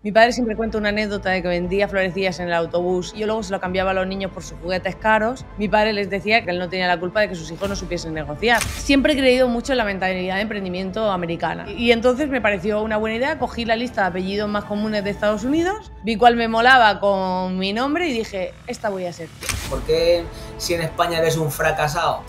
Mi padre siempre cuenta una anécdota de que vendía florecillas en el autobús. y Yo luego se lo cambiaba a los niños por sus juguetes caros. Mi padre les decía que él no tenía la culpa de que sus hijos no supiesen negociar. Siempre he creído mucho en la mentalidad de emprendimiento americana. Y entonces me pareció una buena idea. Cogí la lista de apellidos más comunes de Estados Unidos, vi cuál me molaba con mi nombre y dije, esta voy a ser. ¿Por qué si en España eres un fracasado?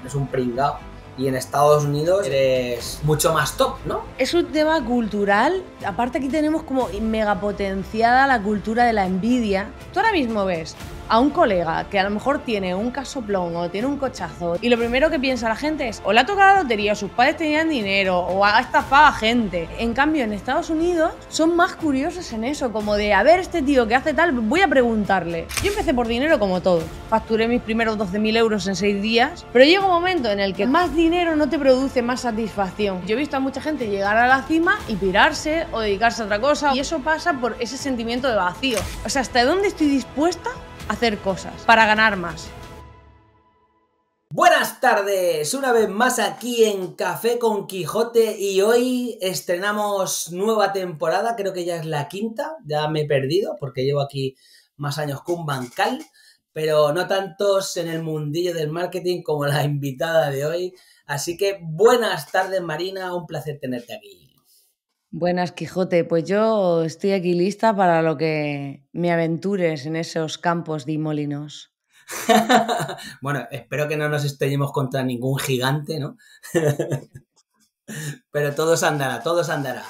Eres un pringado y en Estados Unidos eres mucho más top, ¿no? Es un tema cultural. Aparte aquí tenemos como mega potenciada la cultura de la envidia. Tú ahora mismo ves a un colega que a lo mejor tiene un casoplón o tiene un cochazo y lo primero que piensa la gente es o le ha tocado la lotería o sus padres tenían dinero o ha estafado a gente. En cambio, en Estados Unidos son más curiosos en eso, como de a ver este tío que hace tal, voy a preguntarle. Yo empecé por dinero como todos. Facturé mis primeros 12.000 euros en 6 días, pero llega un momento en el que más dinero no te produce más satisfacción. Yo he visto a mucha gente llegar a la cima y pirarse o dedicarse a otra cosa y eso pasa por ese sentimiento de vacío. O sea, ¿hasta dónde estoy dispuesta hacer cosas, para ganar más. Buenas tardes, una vez más aquí en Café con Quijote y hoy estrenamos nueva temporada, creo que ya es la quinta, ya me he perdido porque llevo aquí más años con bancal, pero no tantos en el mundillo del marketing como la invitada de hoy. Así que buenas tardes Marina, un placer tenerte aquí. Buenas, Quijote. Pues yo estoy aquí lista para lo que me aventures en esos campos de molinos. bueno, espero que no nos estrellemos contra ningún gigante, ¿no? Pero todos andará, todos andará.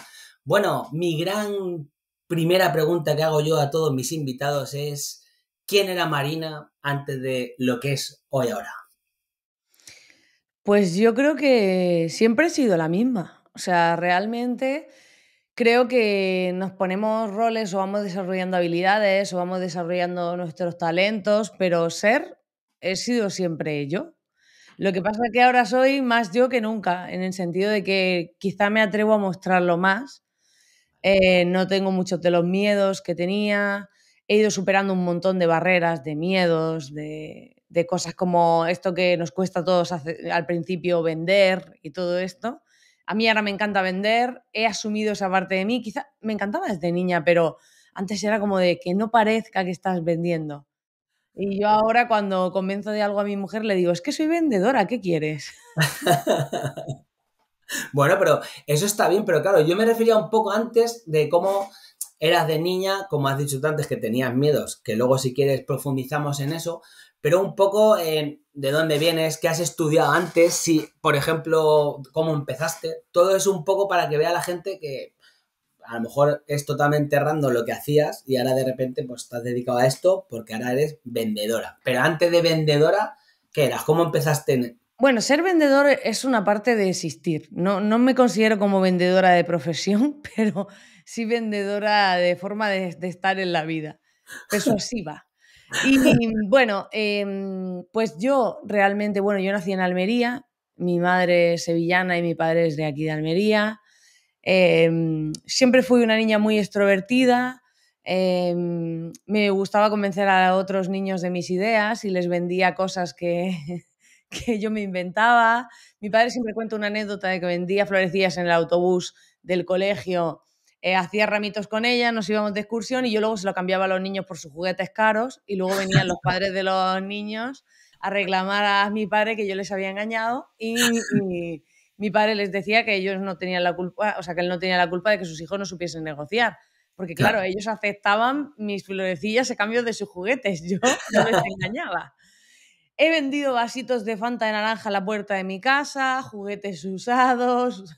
Bueno, mi gran primera pregunta que hago yo a todos mis invitados es, ¿quién era Marina antes de lo que es hoy ahora? Pues yo creo que siempre he sido la misma. O sea, realmente creo que nos ponemos roles o vamos desarrollando habilidades o vamos desarrollando nuestros talentos, pero ser he sido siempre yo. Lo que pasa es que ahora soy más yo que nunca, en el sentido de que quizá me atrevo a mostrarlo más. Eh, no tengo muchos de los miedos que tenía. He ido superando un montón de barreras, de miedos, de, cosas como esto que nos cuesta a todos al principio vender y todo esto. A mí ahora me encanta vender, he asumido esa parte de mí, quizá me encantaba desde niña, pero antes era como de que no parezca que estás vendiendo. Y yo ahora cuando convenzo de algo a mi mujer le digo, es que soy vendedora, ¿qué quieres? bueno, pero eso está bien, pero claro, yo me refería un poco antes de cómo eras de niña, como has dicho antes, que tenías miedos, que luego si quieres profundizamos en eso, pero un poco eh, de dónde vienes, qué has estudiado antes, si, por ejemplo, cómo empezaste. Todo es un poco para que vea la gente que a lo mejor es totalmente random lo que hacías y ahora de repente pues estás dedicado a esto porque ahora eres vendedora. Pero antes de vendedora, ¿qué eras? ¿Cómo empezaste bueno, ser vendedor es una parte de existir. No, no, me considero como vendedora de profesión, pero sí vendedora de forma de, de estar en la vida. Persuasiva. Y bueno, em, pues yo realmente, bueno, yo nací en Almería, mi madre es sevillana y mi padre es de aquí de Almería. Em, siempre fui una niña muy extrovertida, em, me gustaba convencer a otros niños de mis ideas y les vendía cosas que, que, yo me inventaba. Mi padre siempre cuenta una anécdota de que vendía florecillas en el autobús del colegio eh, hacía ramitos con ella, nos íbamos de excursión y yo luego se lo cambiaba a los niños por sus juguetes caros y luego venían los padres de los niños a reclamar a mi padre que yo les había engañado y, mi padre les decía que ellos no tenían la culpa, o sea, que él no tenía la culpa de que sus hijos no supiesen negociar. Porque claro, ellos aceptaban mis florecillas a cambio de sus juguetes, yo no les engañaba. He vendido vasitos de Fanta de naranja a la puerta de mi casa, juguetes usados,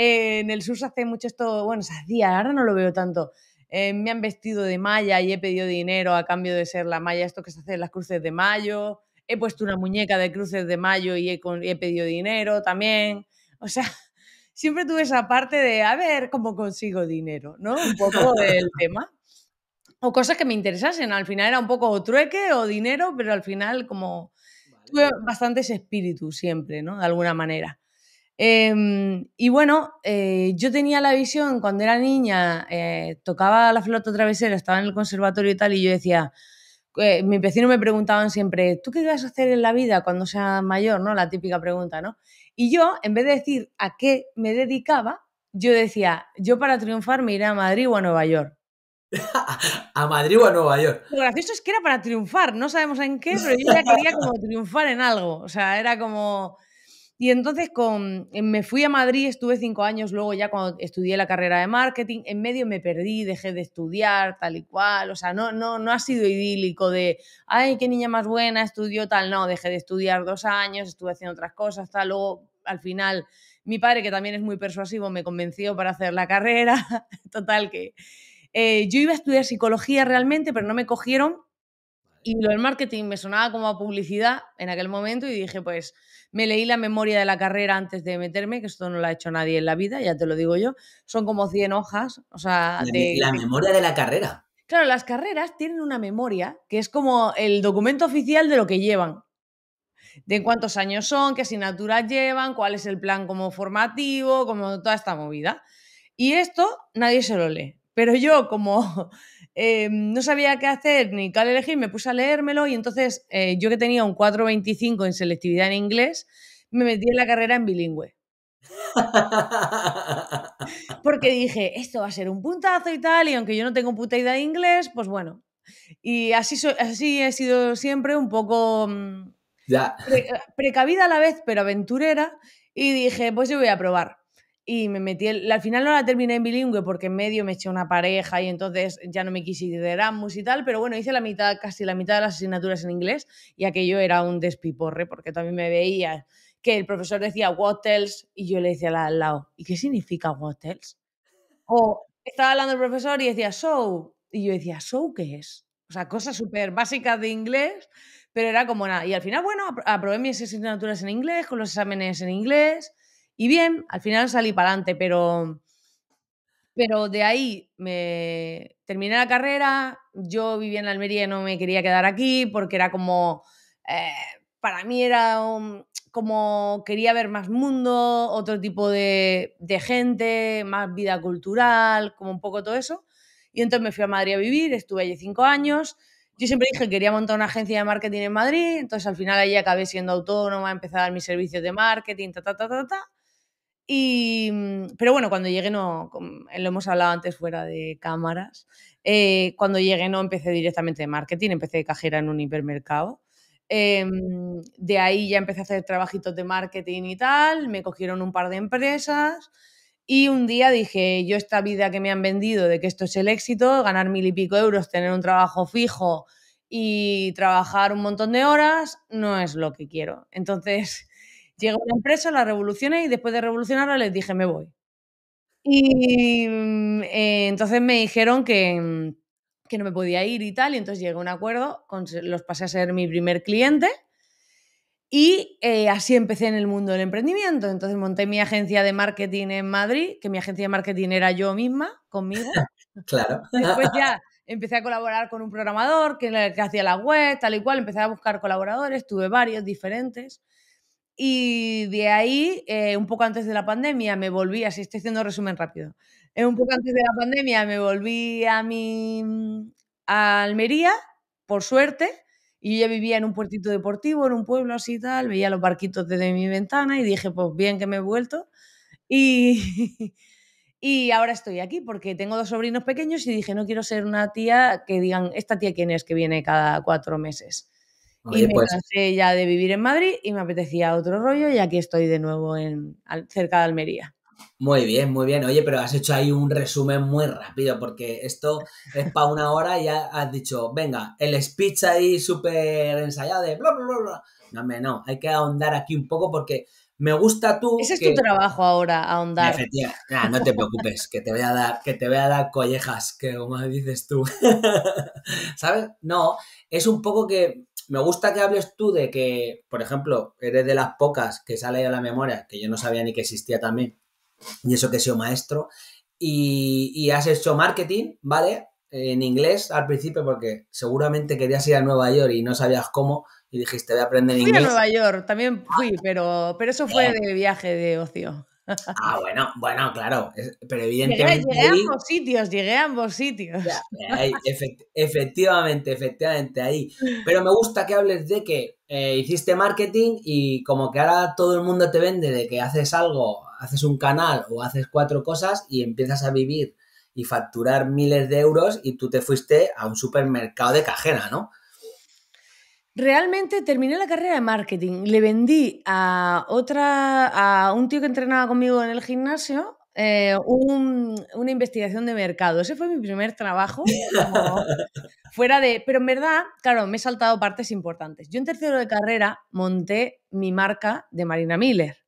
eh, en el sur se hace mucho esto, bueno, se hacía, ahora no lo veo tanto. Eh, me han vestido de malla y he pedido dinero a cambio de ser la malla, esto que se hace en las cruces de mayo. He puesto una muñeca de cruces de mayo y he, pedido dinero también. O sea, siempre tuve esa parte de a ver cómo consigo dinero, ¿no? Un poco del tema. O cosas que me interesasen. Al final era un poco trueque o dinero, pero al final como tuve bastante ese espíritu siempre, ¿no? De alguna manera. Em, y bueno, eh, yo tenía la visión cuando era niña, eh, tocaba la flota travesera, estaba en el conservatorio y tal, y yo decía, eh, mis vecinos me preguntaban siempre, ¿tú qué vas a hacer en la vida cuando seas mayor? ¿no? La típica pregunta, ¿no? Y yo, en vez de decir a qué me dedicaba, yo decía, yo para triunfar me iré a Madrid o a Nueva York. a Madrid o a Nueva York. Lo gracioso es que era para triunfar, no sabemos en qué, pero yo ya quería como triunfar en algo. O sea, era como, y entonces eh, me fui a Madrid, estuve cinco años, luego ya cuando estudié la carrera de marketing, en medio me perdí, dejé de estudiar, tal y cual, o sea, no, no, no ha sido idílico de, ay, qué niña más buena, estudió tal, no, dejé de estudiar dos años, estuve haciendo otras cosas, tal, luego al final mi padre, que también es muy persuasivo, me convenció para hacer la carrera, total que... Eh, yo iba a estudiar psicología realmente, pero no me cogieron y lo del marketing me sonaba como a publicidad en aquel momento y dije, pues me leí la memoria de la carrera antes de meterme, que esto no lo ha hecho nadie en la vida, ya te lo digo yo. Son como 100 hojas, o sea... de, la memoria de la carrera. Claro, las carreras tienen una memoria que es como el documento oficial de lo que llevan de cuántos años son, qué asignaturas llevan, cuál es el plan como formativo, como toda esta movida. Y esto nadie se lo lee. Pero yo, como Em, no sabía qué hacer ni cuál elegir, me puse a leérmelo y entonces eh, yo que tenía un 4.25 en selectividad en inglés, me metí en la carrera en bilingüe. Porque dije, esto va a ser un puntazo y tal, y aunque yo no tengo puta idea de inglés, pues bueno. Y así, así he sido siempre un poco mm, eh, precavida a la vez, pero aventurera. Y dije, pues yo voy a probar y me metí, al final no la terminé en bilingüe porque en medio me eché una pareja y entonces ya no me quise ir de Erasmus y tal, pero bueno, hice la mitad, casi la mitad de las asignaturas en inglés y aquello era un despiporre porque también me veía que el profesor decía what y yo le decía al lado, ¿y qué significa what O estaba hablando el profesor y decía show y yo decía show qué es? O sea, cosas súper básicas de inglés, pero era como nada. Y al final, bueno, aprobé mis asignaturas en inglés, con los exámenes en inglés y bien, al final salí para adelante, pero, pero de ahí me terminé la carrera, yo vivía en Almería y no me quería quedar aquí porque era como, eh, para mí era como quería ver más mundo, otro tipo de, gente, más vida cultural, como un poco todo eso. Y entonces me fui a Madrid a vivir, estuve allí cinco años. Yo siempre dije que quería montar una agencia de marketing en Madrid, entonces al final allí acabé siendo autónoma, empecé a dar mis servicios de marketing, ta, ta, ta, ta. Y, mm, pero bueno, cuando llegué, no, eh, lo hemos hablado antes fuera de cámaras, eh, cuando llegué no empecé directamente de marketing, empecé de cajera en un hipermercado. Em, de ahí ya empecé a hacer trabajitos de marketing y tal, me cogieron un par de empresas y un día dije, yo esta vida que me han vendido de que esto es el éxito, ganar mil y pico euros, tener un trabajo fijo y trabajar un montón de horas, no es lo que quiero. Entonces Llegué a una empresa, la revolucioné y después de revolucionarla les dije, me voy. Y mm, eh, entonces me dijeron que, mm, que no me podía ir y tal, y entonces llegué a un acuerdo, con, los pasé a ser mi primer cliente y eh, así empecé en el mundo del emprendimiento. Entonces monté mi agencia de marketing en Madrid, que mi agencia de marketing era yo misma, conmigo. claro. Después ya empecé a colaborar con un programador que, que hacía la web, tal y cual, empecé a buscar colaboradores, tuve varios diferentes. Y de ahí, eh, un poco antes de la pandemia, me volví, así estoy haciendo resumen rápido, eh, un poco antes de la pandemia me volví a mi mm, Almería, por suerte, y yo ya vivía en un puertito deportivo, en un pueblo así tal, veía los barquitos desde mi ventana y dije, pues bien que me he vuelto. Y, y ahora estoy aquí porque tengo dos sobrinos pequeños y dije, no quiero ser una tía que digan, ¿esta tía quién es que viene cada cuatro meses? y me pues cansé ya de vivir en Madrid y me apetecía otro rollo y aquí estoy de nuevo en, cerca de Almería. Muy bien, muy bien. Oye, pero has hecho ahí un resumen muy rápido porque esto es para una hora y ya has dicho, venga, el speech ahí súper ensayado de bla, bla, bla, No, no, hay que ahondar aquí un poco porque me gusta tú. Ese es tu trabajo ahora, ahondar. no te preocupes, que te voy a dar, que te voy a dar collejas, que como dices tú. ¿Sabes? No, es un poco que me gusta que hables tú de que, por ejemplo, eres de las pocas que sale de la memoria, que yo no sabía ni que existía también, y eso que he sido maestro, y, has hecho marketing, ¿vale? En inglés al principio, porque seguramente querías ir a Nueva York y no sabías cómo, y dijiste, voy a aprender inglés. Fui a Nueva York, también fui, ah. pero, pero eso fue de viaje de ocio. Ah, bueno, bueno, claro. Pero evidentemente. Llegué, a ambos sitios, llegué a ambos sitios. efectivamente, efectivamente, ahí. Pero me gusta que hables de que eh, hiciste marketing y como que ahora todo el mundo te vende de que haces algo, haces un canal o haces cuatro cosas y empiezas a vivir y facturar miles de euros y tú te fuiste a un supermercado de cajera, ¿no? Realmente terminé la carrera de marketing. Le vendí a otra, a un tío que entrenaba conmigo en el gimnasio, eh, una investigación de mercado. Ese fue mi primer trabajo. fuera de. Pero en verdad, claro, me he saltado partes importantes. Yo en tercero de carrera monté mi marca de Marina Miller.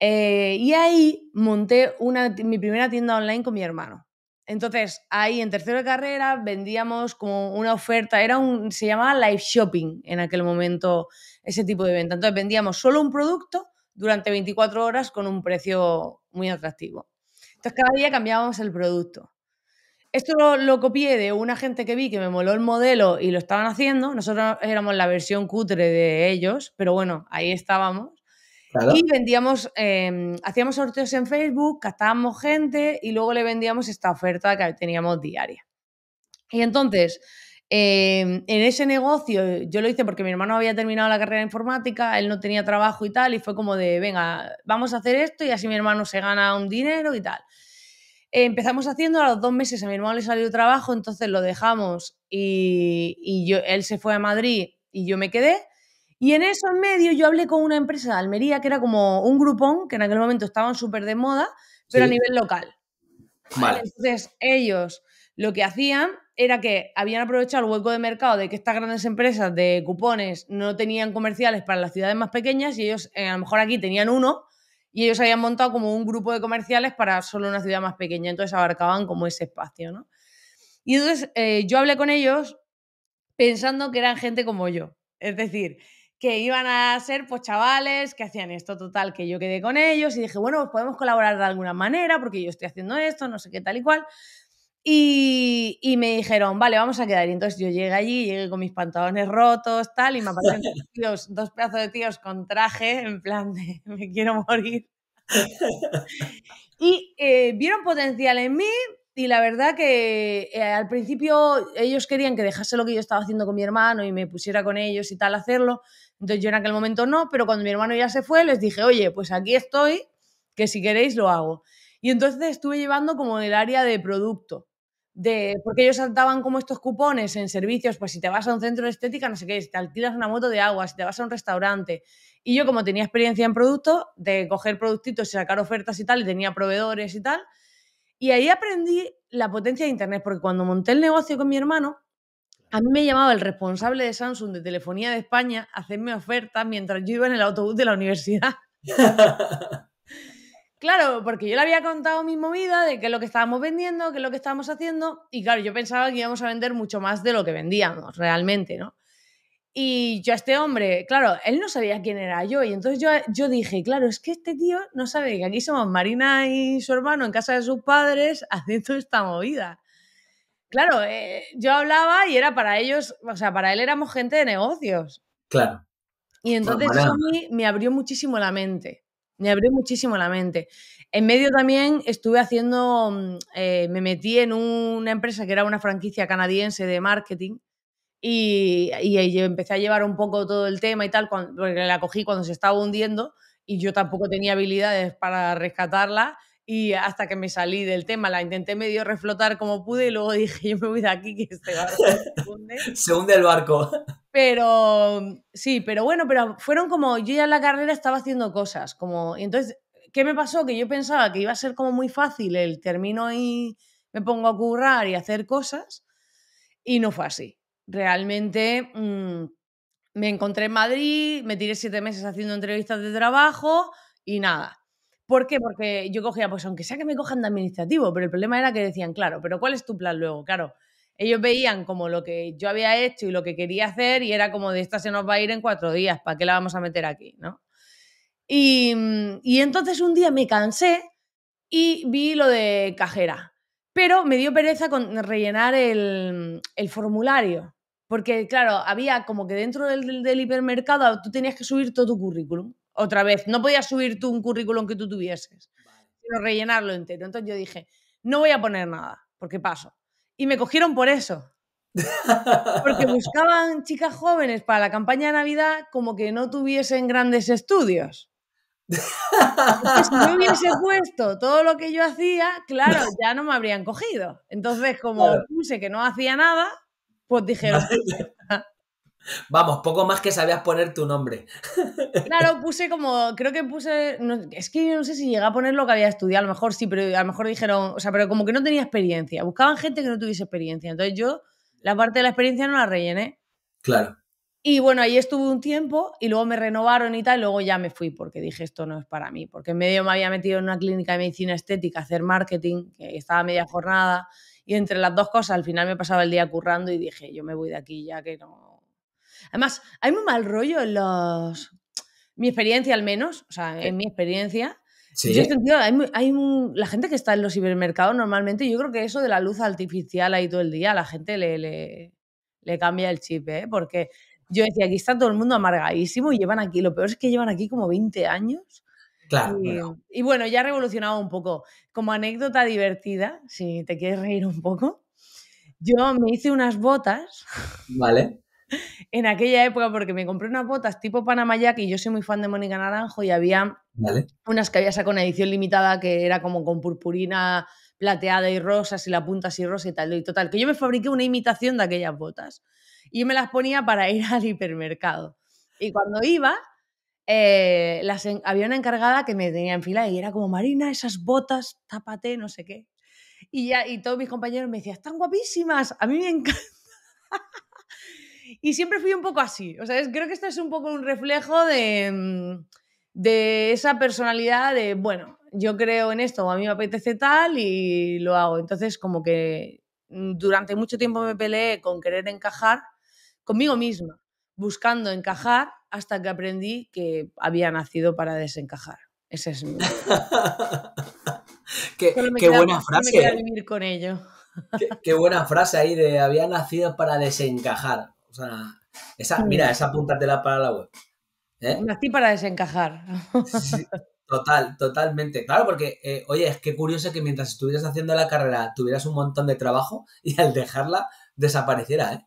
Eh, y ahí monté una, mi primera tienda online con mi hermano. Entonces, ahí en tercero de carrera vendíamos como una oferta, era un, se llamaba live shopping en aquel momento, ese tipo de venta. Entonces, vendíamos solo un producto durante 24 horas con un precio muy atractivo. Entonces, cada día cambiábamos el producto. Esto lo, lo copié de una gente que vi que me moló el modelo y lo estaban haciendo. Nosotros éramos la versión cutre de ellos, pero bueno, ahí estábamos. Y vendíamos, em, hacíamos sorteos en Facebook, captábamos gente y luego le vendíamos esta oferta que teníamos diaria. Y entonces, em, en ese negocio, yo lo hice porque mi hermano había terminado la carrera informática, él no tenía trabajo y tal, y fue como de, venga, vamos a hacer esto y así mi hermano se gana un dinero y tal. empezamos haciendo a los dos meses, a mi hermano le salió trabajo, entonces lo dejamos y, y yo, él se fue a Madrid y yo me quedé. Y en esos medios yo hablé con una empresa de Almería que era como un grupón, que en aquel momento estaban súper de moda, pero a nivel local. Entonces ellos lo que hacían era que habían aprovechado el hueco de mercado de que estas grandes empresas de cupones no tenían comerciales para las ciudades más pequeñas y ellos eh, a lo mejor aquí tenían uno y ellos habían montado como un grupo de comerciales para solo una ciudad más pequeña, entonces abarcaban como ese espacio, ¿no? Y entonces eh, yo hablé con ellos pensando que eran gente como yo, es decir, que iban a ser pues chavales que hacían esto total, que yo quedé con ellos y dije, bueno, pues podemos colaborar de alguna manera porque yo estoy haciendo esto, no sé qué tal y cual. Y, me dijeron, vale, vamos a quedar. Y entonces yo llegué allí, llegué con mis pantalones rotos, tal, y me aparecieron dos pedazos de tíos con traje, en plan de me quiero morir. y eh, vieron potencial en mí, y la verdad que eh, al principio ellos querían que dejase lo que yo estaba haciendo con mi hermano y me pusiera con ellos y tal hacerlo. Entonces yo en aquel momento no, pero cuando mi hermano ya se fue, les dije, oye, pues aquí estoy, que si queréis lo hago. Y entonces estuve llevando como el área de producto, de, porque ellos saltaban como estos cupones en servicios, pues si te vas a un centro de estética, no sé qué, si te alquilas una moto de agua, si te vas a un restaurante. Y yo como tenía experiencia en producto, de coger productitos y sacar ofertas y tal, y tenía proveedores y tal, y ahí aprendí la potencia de Internet, porque cuando monté el negocio con mi hermano, a mí me llamaba el responsable de Samsung de Telefonía de España a hacerme ofertas mientras yo iba en el autobús de la universidad. Claro, porque yo le había contado mi movida de qué es lo que estábamos vendiendo, qué es lo que estábamos haciendo, y claro, yo pensaba que íbamos a vender mucho más de lo que vendíamos realmente, ¿no? Y yo a este hombre, claro, él no sabía quién era yo, y entonces yo, yo dije, claro, es que este tío no sabe que aquí somos Marina y su hermano en casa de sus padres haciendo esta movida. Claro, eh, yo hablaba y era para ellos, o sea, para él éramos gente de negocios. Claro. Y entonces eso a mí me abrió muchísimo la mente. Me abrió muchísimo la mente. En medio también estuve haciendo, mm, eh, me metí en una empresa que era una franquicia canadiense de marketing y, y, empecé a llevar un poco todo el tema y tal, cuando, porque la cogí cuando se estaba hundiendo y yo tampoco tenía habilidades para rescatarla y hasta que me salí del tema, la intenté medio reflotar como pude y luego dije, yo me voy de aquí que este barco se hunde. se hunde el barco. Pero sí, pero bueno, pero fueron como, yo ya en la carrera estaba haciendo cosas, como, y entonces, ¿qué me pasó? Que yo pensaba que iba a ser como muy fácil el termino y me pongo a currar y hacer cosas, y no fue así. Realmente mm, me encontré en Madrid, me tiré siete meses haciendo entrevistas de trabajo y nada ¿Por qué? Porque yo cogía, pues aunque sea que me cojan de administrativo, pero el problema era que decían, claro, pero ¿cuál es tu plan luego? Claro, ellos veían como lo que yo había hecho y lo que quería hacer y era como de esta se nos va a ir en cuatro días, ¿para qué la vamos a meter aquí? ¿no? Y, mm, entonces un día me cansé y vi lo de cajera, pero me dio pereza con rellenar el, formulario, porque claro, había como que dentro del, del hipermercado tú tenías que subir todo tu currículum otra vez. No podías subir tú un currículum que tú tuvieses, sino rellenarlo entero. Entonces yo dije, no voy a poner nada, porque paso. Y me cogieron por eso. Porque buscaban chicas jóvenes para la campaña de Navidad como que no tuviesen grandes estudios. si hubiese puesto todo lo que yo hacía, claro, ya no me habrían cogido. Entonces, como puse que no hacía nada, pues dijeron, Vamos, poco más que sabías poner tu nombre. Claro, puse como, creo que puse, es que no sé si llegué a poner lo que había estudiado, a lo mejor sí, pero a lo mejor dijeron, o sea, pero como que no tenía experiencia, buscaban gente que no tuviese experiencia, entonces yo la parte de la experiencia no la rellené. Claro. Y bueno, ahí estuve un tiempo y luego me renovaron y tal, y luego ya me fui porque dije esto no es para mí, porque en medio me había metido en una clínica de medicina estética hacer marketing, que estaba media jornada, y entre las dos cosas al final me pasaba el día currando y dije, yo me voy de aquí ya que no Además, hay muy mal rollo en los. Mi experiencia, al menos, o sea, en mi experiencia. ¿Sí? Yo he sentido, hay, hay la gente que está en los cibermercados normalmente, yo creo que eso de la luz artificial ahí todo el día, a la gente le, le, le cambia el chip, ¿eh? Porque yo decía, aquí está todo el mundo amargadísimo y llevan aquí, lo peor es que llevan aquí como 20 años. Claro, y, claro. y, bueno, ya ha revolucionado un poco. Como anécdota divertida, si te quieres reír un poco, yo me hice unas botas. Vale en aquella época porque me compré unas botas tipo Panama que yo soy muy fan de Mónica Naranjo y había unas que había sacado una edición limitada que era como con purpurina plateada y rosas y la punta así rosa y tal. Y total, que yo me fabriqué una imitación de aquellas botas y me las ponía para ir al hipermercado. Y cuando iba, eh, las había una encargada que me tenía en fila y era como, Marina, esas botas, tápate, no sé qué. Y, ya, y todos mis compañeros me decían, están guapísimas, a mí me encanta. Y siempre fui un poco así. O sea, creo que esto es un poco un reflejo de, mm, esa personalidad de, bueno, yo creo en esto, a mí me apetece tal y lo hago. Entonces, como que mm, durante mucho tiempo me peleé con querer encajar conmigo misma, buscando encajar hasta que aprendí que había nacido para desencajar. Ese es mi... qué, buena frase. ¿eh? con ello. qué buena frase ahí de había nacido para desencajar. O sea, esa, mira, esa la para la web. Una ¿eh? ti para desencajar. Sí, total, totalmente. Claro, porque, eh, oye, es que curioso que mientras estuvieras haciendo la carrera tuvieras un montón de trabajo y al dejarla desapareciera, ¿eh?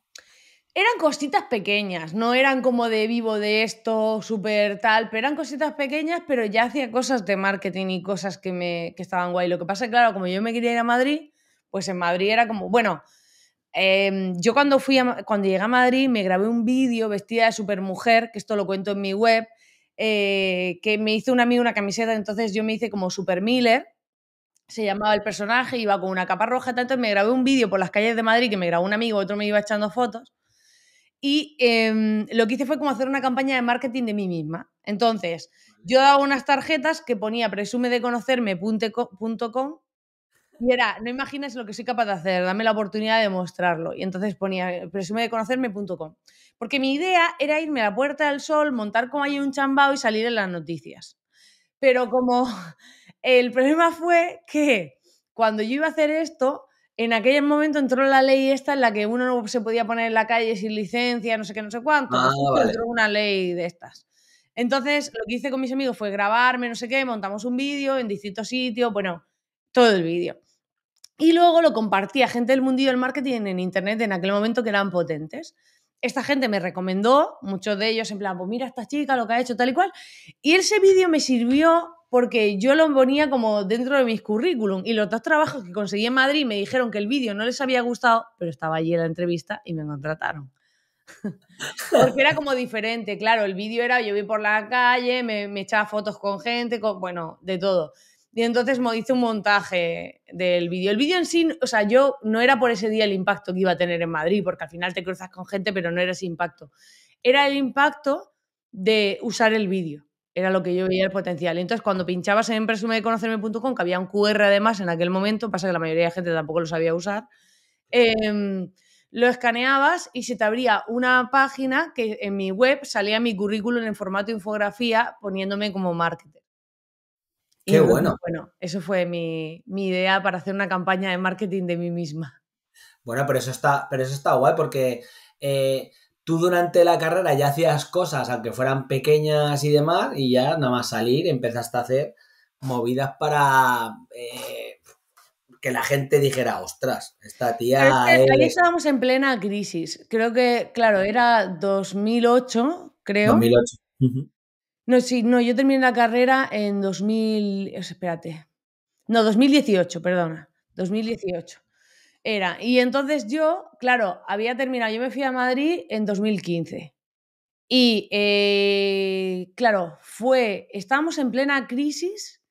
Eran cositas pequeñas, no eran como de vivo de esto, súper tal, pero eran cositas pequeñas, pero ya hacía cosas de marketing y cosas que, me, estaban guay. Lo que pasa, es claro, como yo me quería ir a Madrid, pues en Madrid era como, bueno, Em, yo cuando, fui cuando llegué a Madrid me grabé un vídeo vestida de supermujer, que esto lo cuento en mi web, eh, que me hizo un amigo una camiseta, entonces yo me hice como Super Miller, se llamaba el personaje, iba con una capa roja, tanto me grabé un vídeo por las calles de Madrid que me grabó un amigo, otro me iba echando fotos. Y em, lo que hice fue como hacer una campaña de marketing de mí misma. Entonces, yo daba unas tarjetas que ponía presume de conocerme.com y era, no imaginas lo que soy capaz de hacer, dame la oportunidad de mostrarlo. Y entonces ponía eh, presume de conocerme.com. Porque mi idea era irme a la Puerta del Sol, montar como hay un chambao y salir en las noticias. Pero como el problema fue que cuando yo iba a hacer esto, en aquel momento entró la ley esta en la que uno no se podía poner en la calle sin licencia, no sé qué, no sé cuánto. Pues ah, entró una ley de estas. Entonces, lo que hice con mis amigos fue grabarme, no sé qué, montamos un vídeo en distintos sitios, bueno, todo el vídeo. Y luego lo compartía gente del mundillo del marketing en internet en aquel momento que eran potentes. Esta gente me recomendó, muchos de ellos en plan, pues mira esta chica, lo que ha hecho, tal y cual. Y ese vídeo me sirvió porque yo lo ponía como dentro de mis currículum y los dos trabajos que conseguí en Madrid me dijeron que el vídeo no les había gustado, pero estaba allí en la entrevista y me contrataron. Porque era como diferente, claro, el vídeo era yo vi por la calle, me, echaba fotos con gente, con, bueno, de todo. Y entonces hice un montaje del vídeo. El vídeo en sí, o sea, yo no era por ese día el impacto que iba a tener en Madrid, porque al final te cruzas con gente, pero no era ese impacto. Era el impacto de usar el vídeo. Era lo que yo veía el potencial. Entonces, cuando pinchabas en presume que había un QR además en aquel momento, pasa que la mayoría de gente tampoco lo sabía usar, em, lo escaneabas y se te abría una página que en mi web salía mi currículum en formato infografía poniéndome como marketer. Qué bueno. Bueno, eso fue mi, idea para hacer una campaña de marketing de mí misma. Bueno, pero eso está, pero eso está guay porque eh, tú durante la carrera ya hacías cosas, aunque fueran pequeñas y demás, y ya nada más salir empezaste a hacer movidas para eh, que la gente dijera, ostras, esta tía... Es realidad estábamos en plena crisis. Creo que, claro, era 2008, creo. 2008. No, sí, no, yo terminé la carrera en 2000, espérate. No, 2018, perdona, 2018. Era, y entonces yo, claro, había terminado, yo me fui a Madrid en 2015. Y eh, claro, fue, estábamos en plena crisis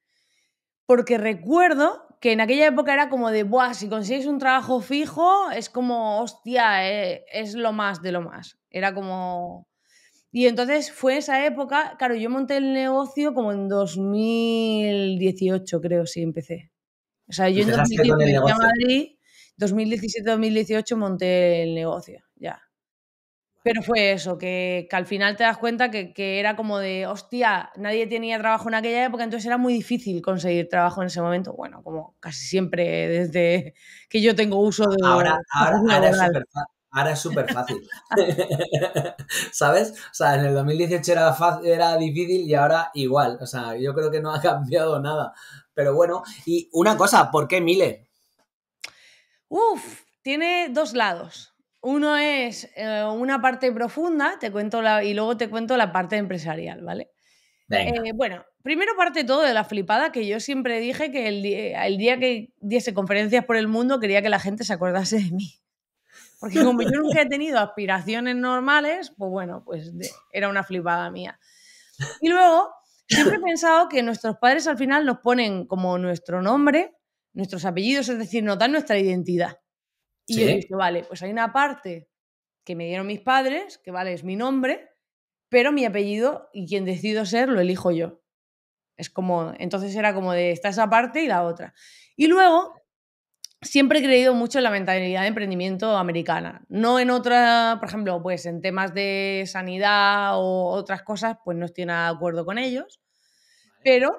porque recuerdo que en aquella época era como de, buah, si consigues un trabajo fijo, es como, hostia, eh, es lo más de lo más. Era como, y entonces fue esa época, claro, yo monté el negocio como en 2018, creo, sí, empecé. O sea, yo en 2017 a Madrid, 2017-2018 monté el negocio, ya. Pero fue eso, que, al final te das cuenta que, era como de, hostia, nadie tenía trabajo en aquella época, entonces era muy difícil conseguir trabajo en ese momento. Bueno, como casi siempre desde que yo tengo uso de... Ahora, ahora, ahora es súper fácil. ¿Sabes? O sea, en el 2018 era, era difícil y ahora igual. O sea, yo creo que no ha cambiado nada. Pero bueno, y una cosa, ¿por qué mile? Uf, tiene dos lados. Uno es eh, una parte profunda, te cuento la, y luego te cuento la parte empresarial, ¿vale? Eh, bueno, primero parte todo de la flipada que yo siempre dije que el, el día que diese conferencias por el mundo quería que la gente se acordase de mí. Porque como yo nunca he tenido aspiraciones normales, pues bueno, pues era una flipada mía. Y luego, siempre he pensado que nuestros padres al final nos ponen como nuestro nombre, nuestros apellidos, es decir, nos dan nuestra identidad. Y he vale, pues hay una parte que me dieron mis padres, que vale, es mi nombre, pero mi apellido y quien decido ser lo elijo yo. Es como, entonces era como de, esta esa parte y la otra. Y luego siempre he creído mucho en la mentalidad de emprendimiento americana. No en otra, por ejemplo, pues en temas de sanidad o otras cosas, pues no estoy de acuerdo con ellos. Pero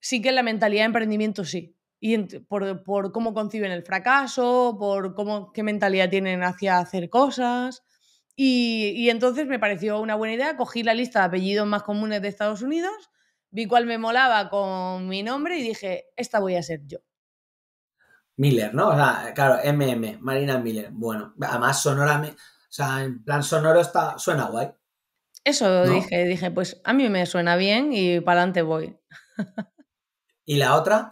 sí que en la mentalidad de emprendimiento sí. Y por, cómo conciben el fracaso, por cómo, qué mentalidad tienen hacia hacer cosas. Y, y entonces me pareció una buena idea. Cogí la lista de apellidos más comunes de Estados Unidos, vi cuál me molaba con mi nombre y dije, esta voy a ser yo. Miller, ¿no? O sea, claro, MM, Marina Miller. Bueno, además sonora, o sea, en plan sonoro está, suena guay. Eso dije, dije, pues a mí me suena bien y para adelante voy. ¿Y la otra?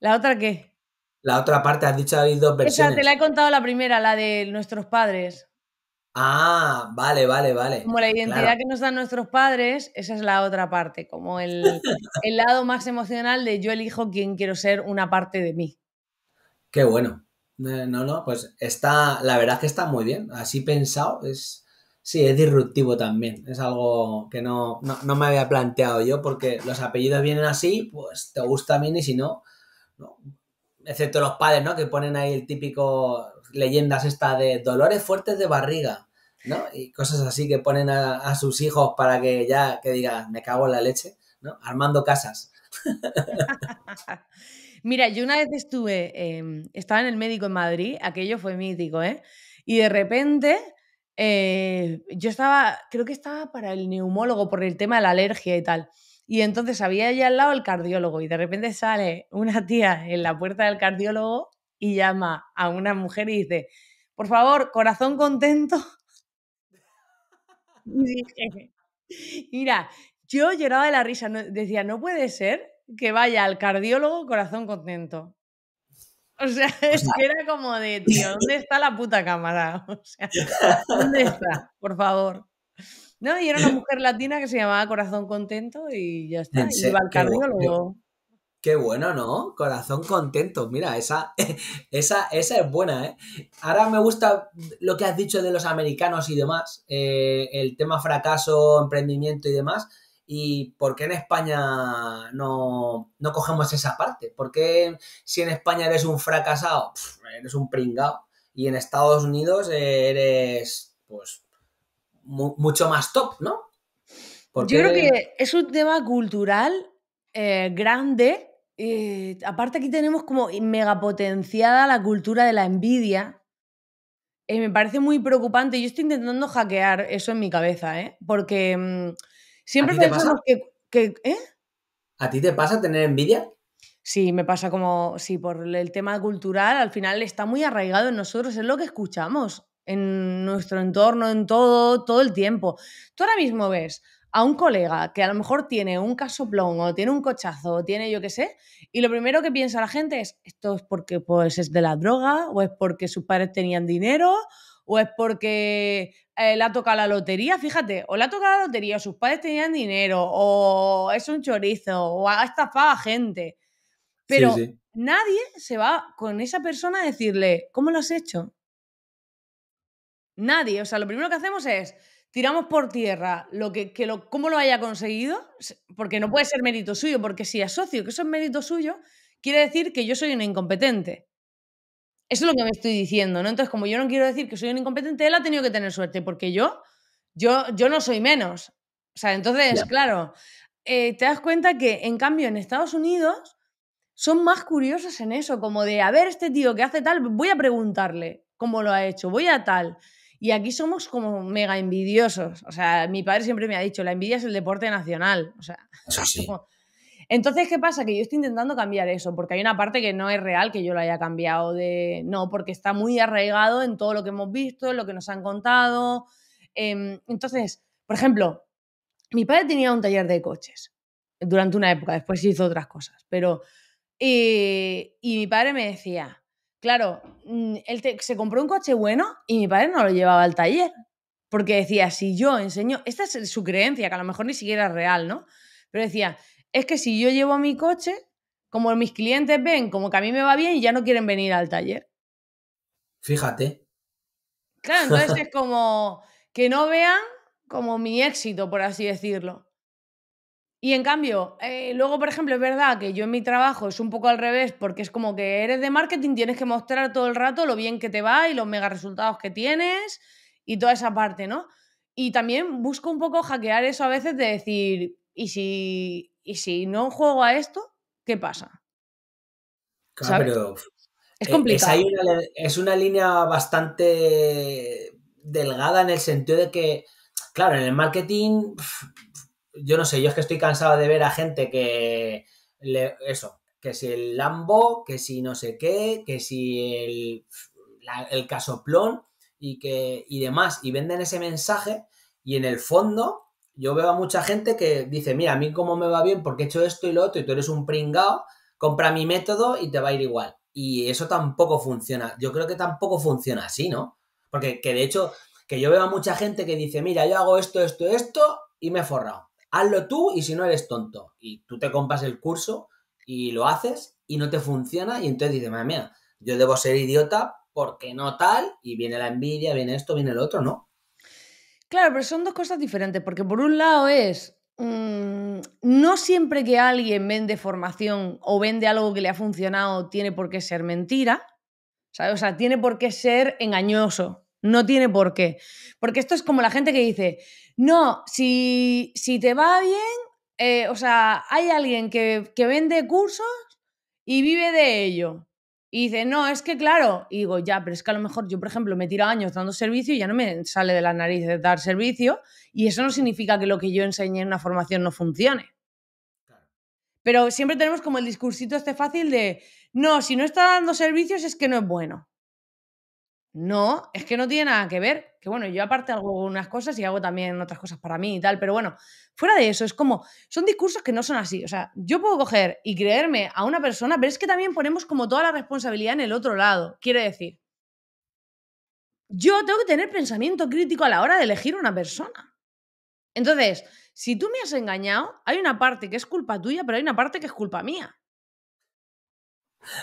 ¿La otra qué? La otra parte, has dicho hay dos versiones. sea, te la he contado la primera, la de nuestros padres. Ah, vale, vale, vale. Como la identidad que nos dan nuestros padres, esa es la otra parte, como el, el lado más emocional de yo elijo quién quiero ser una parte de mí. Qué bueno. No, no, pues está, la verdad que está muy bien. Así pensado, es, sí, es disruptivo también. Es algo que no, me había planteado yo porque los apellidos vienen así, pues te gusta mí, y si no, excepto los padres, ¿no? Que ponen ahí el típico leyendas esta de dolores fuertes de barriga. ¿no? Y cosas así que ponen a, sus hijos para que ya, que digan, me cago en la leche, ¿no? Armando casas. Mira, yo una vez estuve, em, estaba en el médico en Madrid, aquello fue mítico, ¿eh? Y de repente eh, yo estaba, creo que estaba para el neumólogo por el tema de la alergia y tal. Y entonces había allá al lado el cardiólogo y de repente sale una tía en la puerta del cardiólogo y llama a una mujer y dice, por favor, corazón contento. Y mira, yo lloraba de la risa, decía, no puede ser que vaya al cardiólogo corazón contento. O sea, es que era como de, tío, ¿dónde está la puta cámara? O sea, ¿dónde está? Por favor. No, y era una mujer latina que se llamaba Corazón Contento y ya está. iba al cardiólogo. Qué bueno, ¿no? Corazón contento. Mira, esa, esa, esa es buena, ¿eh? Ahora me gusta lo que has dicho de los americanos y demás, eh, el tema fracaso, emprendimiento y demás. ¿Y por qué en España no, cogemos esa parte? ¿Por qué si en España eres un fracasado, eres un pringao? Y en Estados Unidos eres, pues, mucho más top, ¿no? Yo creo que es un tema cultural eh, grande. aparte aquí tenemos como megapotenciada la cultura de la envidia. Eh, me parece muy preocupante. Yo estoy intentando hackear eso en mi cabeza, ¿eh? Porque... Mm, Siempre te que, que, ¿eh? ¿A ti te pasa tener envidia? Sí, me pasa como, sí, por el tema cultural, al final está muy arraigado en nosotros, es lo que escuchamos en nuestro entorno, en todo, todo el tiempo. Tú ahora mismo ves a un colega que a lo mejor tiene un casoplón o tiene un cochazo o tiene yo qué sé, y lo primero que piensa la gente es, esto es porque pues es de la droga o es porque sus padres tenían dinero o es porque eh, le ha tocado la lotería, fíjate, o le ha tocado la lotería, o sus padres tenían dinero, o es un chorizo, o ha estafado a gente. Pero nadie se va con esa persona a decirle, ¿cómo lo has hecho? Nadie. O sea, lo primero que hacemos es tiramos por tierra lo que, lo, cómo lo haya conseguido, porque no puede ser mérito suyo, porque si asocio que eso es mérito suyo, quiere decir que yo soy una incompetente. Eso es lo que me estoy diciendo, ¿no? Entonces, como yo no quiero decir que soy un incompetente, él ha tenido que tener suerte, porque yo, yo, yo no soy menos. O sea, entonces, claro, eh, te das cuenta que, en cambio, en Estados Unidos son más curiosos en eso, como de, a ver, este tío que hace tal, voy a preguntarle cómo lo ha hecho, voy a tal. Y aquí somos como mega envidiosos. O sea, mi padre siempre me ha dicho, la envidia es el deporte nacional. O sea, eso sí. Entonces, ¿qué pasa? Que yo estoy intentando cambiar eso, porque hay una parte que no es real que yo lo haya cambiado de. No, porque está muy arraigado en todo lo que hemos visto, en lo que nos han contado. Em, entonces, por ejemplo, mi padre tenía un taller de coches durante una época, después hizo otras cosas, pero. Eh, y mi padre me decía, claro, mm, él se compró un coche bueno y mi padre no lo llevaba al taller, porque decía, si yo enseño, esta es su creencia, que a lo mejor ni siquiera es real, ¿no? Pero decía, es que si yo llevo mi coche, como mis clientes ven, como que a mí me va bien y ya no quieren venir al taller. Fíjate. Claro, entonces es como que no vean como mi éxito, por así decirlo. Y en cambio, eh, luego, por ejemplo, es verdad que yo en mi trabajo es un poco al revés, porque es como que eres de marketing, tienes que mostrar todo el rato lo bien que te va y los mega resultados que tienes y toda esa parte, ¿no? Y también busco un poco hackear eso a veces de decir, ¿y si y si no juego a esto, ¿qué pasa? Claro, pero es e, complicado. Es, una, línea bastante delgada en el sentido de que, claro, en el marketing, yo no sé, yo es que estoy cansado de ver a gente que, eso, que si el Lambo, que si no sé qué, que si el, casoplón y, que, y demás, y venden ese mensaje y en el fondo yo veo a mucha gente que dice, mira, a mí cómo me va bien porque he hecho esto y lo otro y tú eres un pringao, compra mi método y te va a ir igual. Y eso tampoco funciona. Yo creo que tampoco funciona así, ¿no? Porque de hecho, que yo veo a mucha gente que dice, mira, yo hago esto, esto, esto y me he forrado. Hazlo tú y si no eres tonto. Y tú te compras el curso y lo haces y no te funciona y entonces dices, madre mía, yo debo ser idiota porque no tal y viene la envidia, viene esto, viene el otro, ¿no? Claro, pero son dos cosas diferentes, porque por un lado es, mm, no siempre que alguien vende formación o vende algo que le ha funcionado tiene por qué ser mentira, ¿sabes? o sea, tiene por qué ser engañoso, no tiene por qué. Porque esto es como la gente que dice, no, si, te va bien, eh, o sea, hay alguien que, que vende cursos y vive de ello. Y dice, no, es que claro. Y digo, ya, pero es que a lo mejor yo, por ejemplo, me tiro años dando servicio y ya no me sale de nariz de dar servicio. Y eso no significa que lo que yo enseñé en una formación no funcione. Pero siempre tenemos como el discursito este fácil de, no, si no está dando servicios es que no es bueno. No, es que no tiene nada que ver. Que bueno, yo aparte hago unas cosas y hago también otras cosas para mí y tal, pero bueno, fuera de eso, es como, son discursos que no son así. O sea, yo puedo coger y creerme a una persona, pero es que también ponemos como toda la responsabilidad en el otro lado. Quiere decir, yo tengo que tener pensamiento crítico a la hora de elegir una persona. Entonces, si tú me has engañado, hay una parte que es culpa tuya, pero hay una parte que es culpa mía.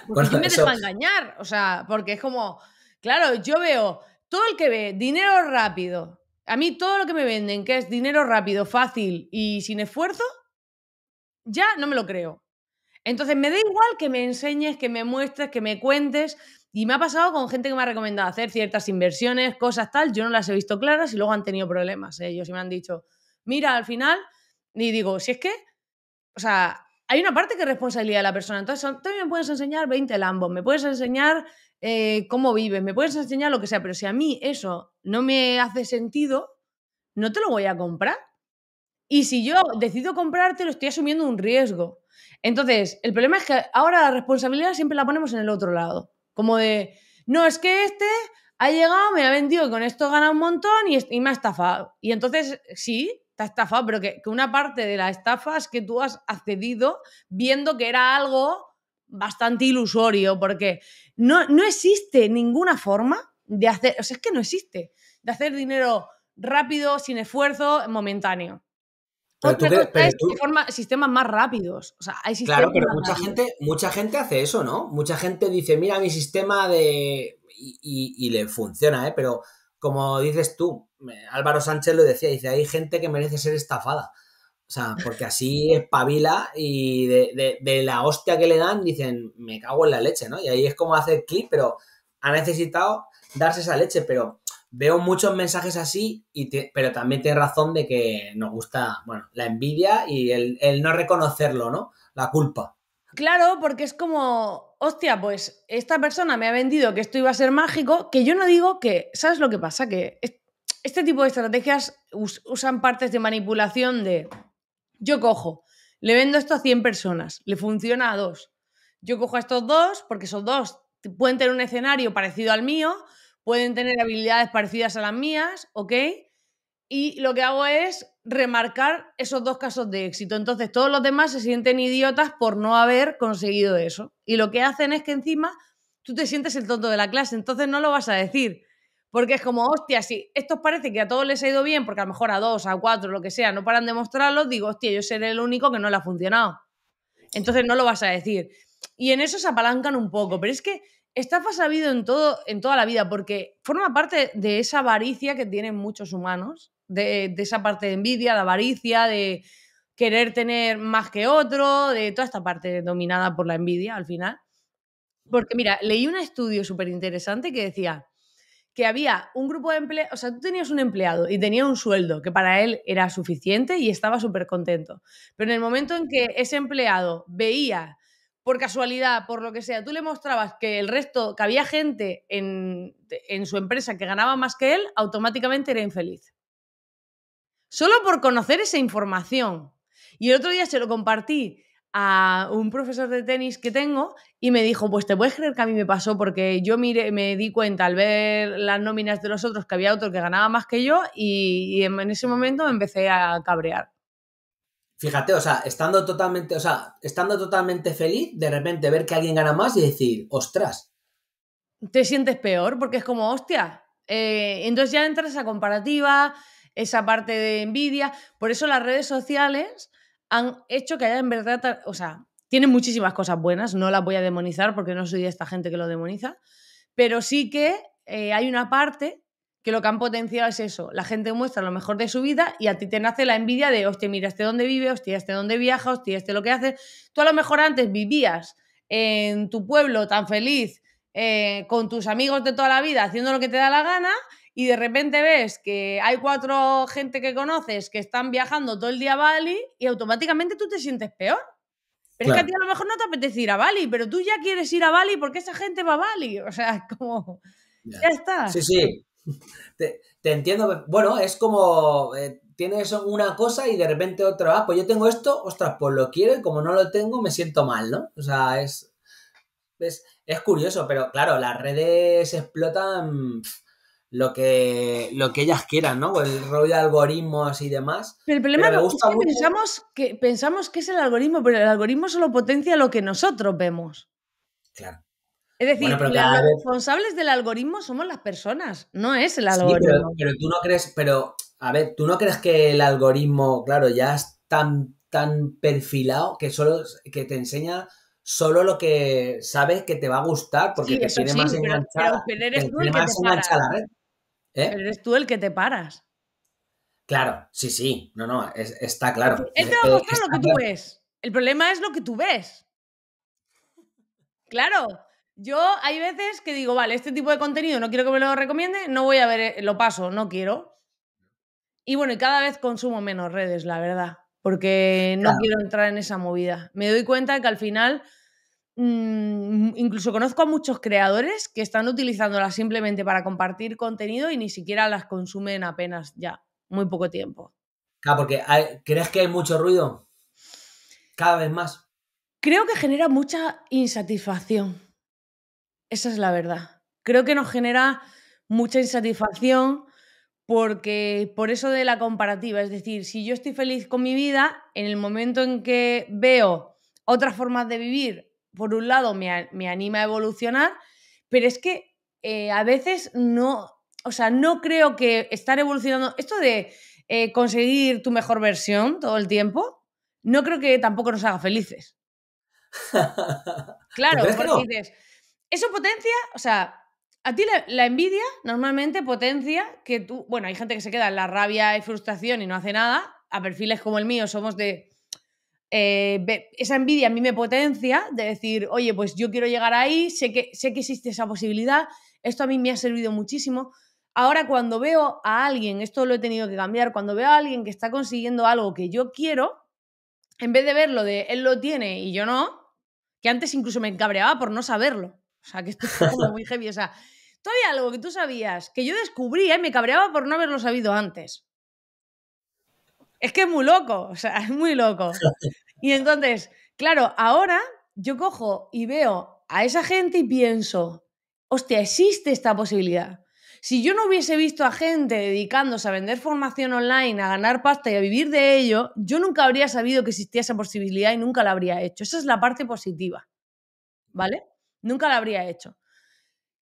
Porque me dejo engañar, o sea, porque es como Claro, yo veo todo el que ve dinero rápido. A mí todo lo que me venden, que es dinero rápido, fácil y sin esfuerzo, ya no me lo creo. Entonces me da igual que me enseñes, que me muestres, que me cuentes. Y me ha pasado con gente que me ha recomendado hacer ciertas inversiones, cosas tal. Yo no las he visto claras y luego han tenido problemas. ¿eh? Ellos y me han dicho, mira, al final. Y digo, si es que, o sea, hay una parte que es responsabilidad de la persona. Entonces, tú me puedes enseñar 20 Lambos, me puedes enseñar eh, cómo vives, me puedes enseñar lo que sea, pero si a mí eso no me hace sentido, no te lo voy a comprar. Y si yo decido comprarte, lo estoy asumiendo un riesgo. Entonces, el problema es que ahora la responsabilidad siempre la ponemos en el otro lado. Como de, no, es que este ha llegado, me ha vendido, con esto gana un montón y, me ha estafado. Y entonces, sí, te ha estafado, pero que, una parte de la estafa es que tú has accedido viendo que era algo bastante ilusorio porque no, existe ninguna forma de hacer, o sea, es que no existe, de hacer dinero rápido, sin esfuerzo, momentáneo. Otra sistemas más rápidos. O sea, hay sistemas claro, pero mucha gente, mucha gente hace eso, ¿no? Mucha gente dice, mira mi sistema de. Y, y, le funciona, ¿eh? Pero como dices tú, Álvaro Sánchez lo decía, dice, hay gente que merece ser estafada. O sea, porque así espabila y de, la hostia que le dan dicen, me cago en la leche, ¿no? Y ahí es como hacer clic, pero ha necesitado darse esa leche, pero veo muchos mensajes así, pero también tiene razón de que nos gusta, bueno, la envidia y el, el no reconocerlo, ¿no? La culpa. Claro, porque es como, hostia, pues esta persona me ha vendido que esto iba a ser mágico, que yo no digo que, ¿sabes lo que pasa? Que este tipo de estrategias usan partes de manipulación de yo cojo, le vendo esto a 100 personas, le funciona a dos. Yo cojo a estos dos porque esos dos, pueden tener un escenario parecido al mío, pueden tener habilidades parecidas a las mías, ¿ok? Y lo que hago es remarcar esos dos casos de éxito. Entonces todos los demás se sienten idiotas por no haber conseguido eso. Y lo que hacen es que encima tú te sientes el tonto de la clase, entonces no lo vas a decir. Porque es como, hostia, si estos parece que a todos les ha ido bien, porque a lo mejor a dos, a cuatro, lo que sea, no paran de mostrarlo, digo, hostia, yo seré el único que no le ha funcionado. Entonces no lo vas a decir. Y en eso se apalancan un poco, pero es que estafa ha en, todo, en toda la vida, porque forma parte de esa avaricia que tienen muchos humanos, de, de esa parte de envidia, de avaricia, de querer tener más que otro, de toda esta parte dominada por la envidia al final. Porque mira, leí un estudio súper interesante que decía, que había un grupo de empleados, o sea, tú tenías un empleado y tenía un sueldo que para él era suficiente y estaba súper contento. Pero en el momento en que ese empleado veía, por casualidad, por lo que sea, tú le mostrabas que el resto, que había gente en, en su empresa que ganaba más que él, automáticamente era infeliz. Solo por conocer esa información. Y el otro día se lo compartí a un profesor de tenis que tengo y me dijo, pues te puedes creer que a mí me pasó porque yo miré me di cuenta al ver las nóminas de los otros que había otro que ganaba más que yo y, en, ese momento me empecé a cabrear. Fíjate, o sea, estando totalmente, o sea, estando totalmente feliz, de repente ver que alguien gana más y decir, ostras. Te sientes peor porque es como, hostia. Eh, entonces ya entra esa comparativa, esa parte de envidia. Por eso las redes sociales han hecho que haya en verdad, o sea, tiene muchísimas cosas buenas, no las voy a demonizar porque no soy de esta gente que lo demoniza, pero sí que eh, hay una parte que lo que han potenciado es eso, la gente muestra lo mejor de su vida y a ti te nace la envidia de, hostia, mira este dónde vive, hostia, este dónde viaja, hostia, este lo que hace. Tú a lo mejor antes vivías en tu pueblo tan feliz, eh, con tus amigos de toda la vida, haciendo lo que te da la gana y de repente ves que hay cuatro gente que conoces que están viajando todo el día a Bali y automáticamente tú te sientes peor. Pero es que a ti a lo mejor no te apetece ir a Bali, pero tú ya quieres ir a Bali porque esa gente va a Bali. O sea, es como... Ya, está. Sí, sí. Te, entiendo. Bueno, es como... Eh, tienes una cosa y de repente otra, ah, pues yo tengo esto, ostras, pues lo quiero y como no lo tengo me siento mal, ¿no? O sea, es, es, es curioso, pero claro, las redes explotan lo que, lo que ellas quieran, ¿no? El rol de algoritmos y demás. Pero el problema es que pensamos que pensamos que es el algoritmo, pero el algoritmo solo potencia lo que nosotros vemos. Claro. Es decir, los responsables del algoritmo somos las personas, no es el algoritmo. pero, tú no crees, pero a ver, tú no crees que el algoritmo, claro, ya es tan, tan perfilado que solo que te enseña solo lo que sabes que te va a gustar porque te tiene más enganchada. ¿Eh? eres tú el que te paras. Claro, sí, sí. No, no, está claro. Él te va a eh, mostrar lo que tú ves. El problema es lo que tú ves. Claro. Yo hay veces que digo, vale, este tipo de contenido no quiero que me lo recomiende, no voy a ver, eh, lo paso, no quiero. Y bueno, y cada vez consumo menos redes, la verdad, porque no quiero entrar en esa movida. Me doy cuenta que al final Mm, incluso conozco a muchos creadores que están utilizándolas simplemente para compartir contenido y ni siquiera las consumen apenas ya, muy poco tiempo. Claro, porque ¿crees que hay mucho ruido? Cada vez más. Creo que genera mucha insatisfacción. Esa es la verdad. Creo que nos genera mucha insatisfacción porque por eso de la comparativa, es decir, si yo estoy feliz con mi vida, en el momento en que veo otras formas de vivir por un lado, me, anima a evolucionar, pero es que eh, a veces no, o sea, no creo que estar evolucionando, esto de eh, conseguir tu mejor versión todo el tiempo, no creo que tampoco nos haga felices. Claro, porque dices, eso potencia, o sea, a ti la, envidia normalmente potencia que tú, bueno, hay gente que se queda en la rabia y frustración y no hace nada, a perfiles como el mío somos de, eh, esa envidia a mí me potencia de decir, oye, pues yo quiero llegar ahí, sé que, sé que existe esa posibilidad, esto a mí me ha servido muchísimo. Ahora cuando veo a alguien, esto lo he tenido que cambiar, cuando veo a alguien que está consiguiendo algo que yo quiero, en vez de verlo de él lo tiene y yo no, que antes incluso me encabreaba por no saberlo. O sea, que esto es como muy heavy. O sea, todavía algo que tú sabías, que yo descubría y me cabreaba por no haberlo sabido antes. Es que es muy loco, o sea, es muy loco. Y entonces, claro, ahora yo cojo y veo a esa gente y pienso, hostia, existe esta posibilidad. Si yo no hubiese visto a gente dedicándose a vender formación online, a ganar pasta y a vivir de ello, yo nunca habría sabido que existía esa posibilidad y nunca la habría hecho. Esa es la parte positiva, ¿vale? Nunca la habría hecho.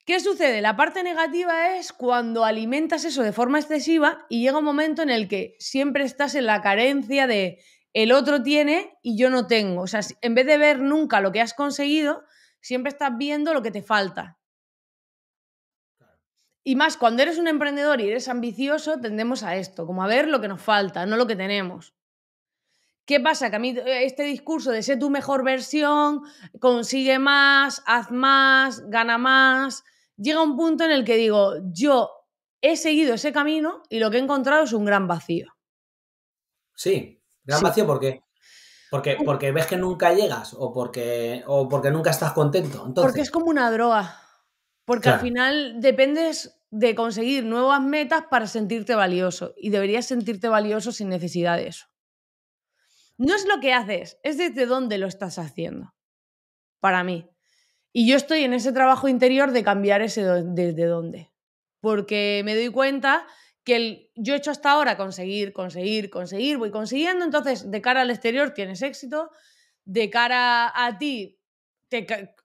¿Qué sucede? La parte negativa es cuando alimentas eso de forma excesiva y llega un momento en el que siempre estás en la carencia de el otro tiene y yo no tengo. O sea, en vez de ver nunca lo que has conseguido, siempre estás viendo lo que te falta. Y más, cuando eres un emprendedor y eres ambicioso, tendemos a esto, como a ver lo que nos falta, no lo que tenemos. ¿Qué pasa? Que a mí eh, este discurso de ser tu mejor versión, consigue más, haz más, gana más, llega un punto en el que digo, yo he seguido ese camino y lo que he encontrado es un gran vacío. Sí, gran vacío porque porque, eh. porque ves que nunca llegas o porque, o porque nunca estás contento. Porque es como una droga. Porque al final dependes de conseguir nuevas metas para sentirte valioso. Y deberías sentirte valioso sin necesidad de eso. No es lo que haces, es desde dónde lo estás haciendo. Para mí. Y yo estoy en ese trabajo interior de cambiar ese desde dónde. Porque me doy cuenta que yo he hecho hasta ahora conseguir, conseguir, conseguir, voy consiguiendo, entonces de cara al exterior tienes éxito, de cara a ti,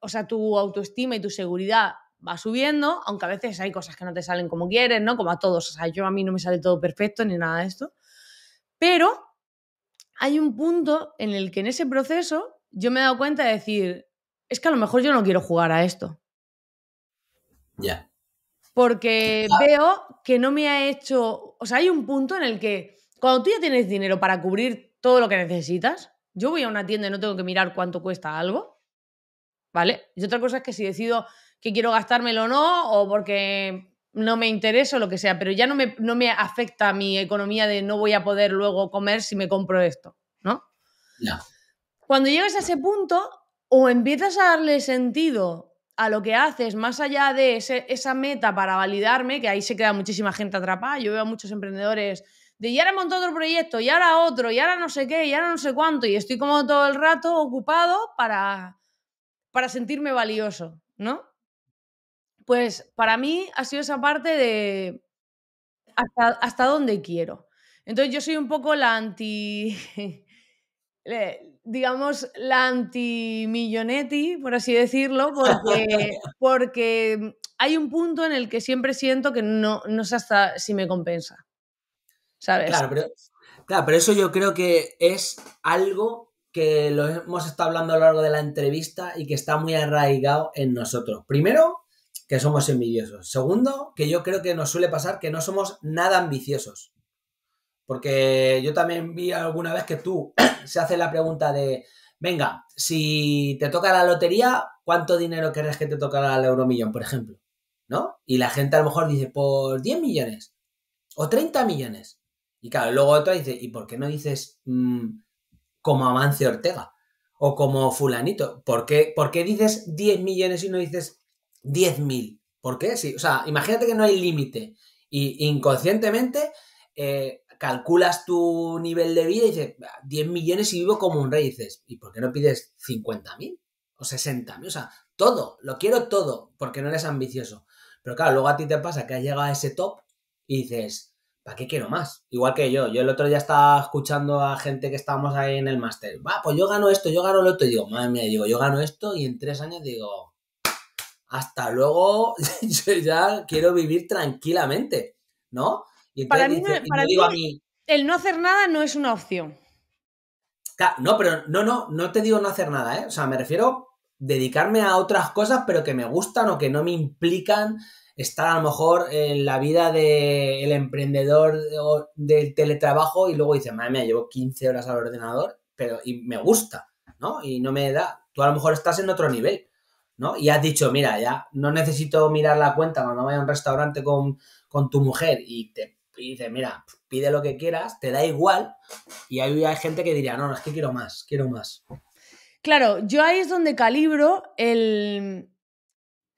o sea, tu autoestima y tu seguridad va subiendo, aunque a veces hay cosas que no te salen como quieres, ¿no? Como a todos, o sea, yo a mí no me sale todo perfecto ni nada de esto, pero hay un punto en el que en ese proceso yo me he dado cuenta de decir, es que a lo mejor yo no quiero jugar a esto. Ya. Porque ah. veo que no me ha hecho, o sea, hay un punto en el que cuando tú ya tienes dinero para cubrir todo lo que necesitas, yo voy a una tienda y no tengo que mirar cuánto cuesta algo, ¿vale? Y otra cosa es que si decido que quiero gastármelo o no, o porque no me interesa o lo que sea, pero ya no me, no me afecta mi economía de no voy a poder luego comer si me compro esto, ¿no? No. Cuando llegas a ese punto, o empiezas a darle sentido a lo que haces, más allá de esa meta para validarme, que ahí se queda muchísima gente atrapada, yo veo a muchos emprendedores de y ahora montado otro proyecto, y ahora otro, y ahora no sé qué, y ahora no sé cuánto, y estoy como todo el rato ocupado para, para sentirme valioso, ¿no? Pues para mí ha sido esa parte de hasta, hasta dónde quiero. Entonces yo soy un poco la anti... digamos, la anti por así decirlo, porque, porque hay un punto en el que siempre siento que no, no sé hasta si me compensa. ¿Sabes? claro, pero eso yo creo que es algo que lo hemos estado hablando a lo largo de la entrevista y que está muy arraigado en nosotros. Primero, que somos envidiosos. Segundo, que yo creo que nos suele pasar que no somos nada ambiciosos. Porque yo también vi alguna vez que tú se hace la pregunta de, venga, si te toca la lotería, ¿cuánto dinero crees que te tocará el euromillón, por ejemplo? ¿No? Y la gente a lo mejor dice, por 10 millones o 30 millones. Y claro, luego otra dice, ¿y por qué no dices mm, como Avance Ortega? O como fulanito. ¿Por qué, dices 10 millones y no dices 10.000? ¿Por qué? Sí, o sea, imagínate que no hay límite. Y inconscientemente eh, calculas tu nivel de vida y dices 10 millones y vivo como un rey. Y dices, ¿y por qué no pides 50.000 o 60.000? O sea, todo, lo quiero todo, porque no eres ambicioso. Pero claro, luego a ti te pasa que has llegado a ese top y dices, ¿para qué quiero más? Igual que yo, yo el otro día estaba escuchando a gente que estábamos ahí en el máster, va, pues yo gano esto, yo gano lo otro, y digo, madre mía, digo, yo gano esto y en tres años digo, hasta luego, yo ya quiero vivir tranquilamente, ¿no? Y para mí, a mí, el no hacer nada no es una opción. No, pero no, no, no te digo no hacer nada, ¿eh? O sea, me refiero a dedicarme a otras cosas, pero que me gustan o que no me implican estar a lo mejor en la vida del emprendedor o del teletrabajo y luego dices, madre mía, llevo 15 horas al ordenador, pero y me gusta, ¿no? Y no me da. Tú a lo mejor estás en otro nivel, ¿no? Y has dicho, mira, ya no necesito mirar la cuenta cuando vaya a un restaurante con, con tu mujer y te y dice, mira, pide lo que quieras, te da igual, y hay, hay gente que diría, no, no, es que quiero más, quiero más. Claro, yo ahí es donde calibro el...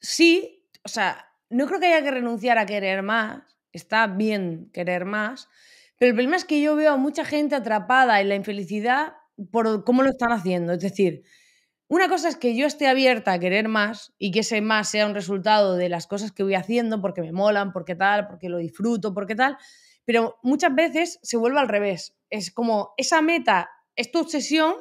Sí, o sea, no creo que haya que renunciar a querer más, está bien querer más, pero el problema es que yo veo a mucha gente atrapada en la infelicidad por cómo lo están haciendo, es decir, una cosa es que yo esté abierta a querer más y que ese más sea un resultado de las cosas que voy haciendo porque me molan, porque tal, porque lo disfruto, porque tal, pero muchas veces se vuelve al revés. Es como esa meta, esta obsesión,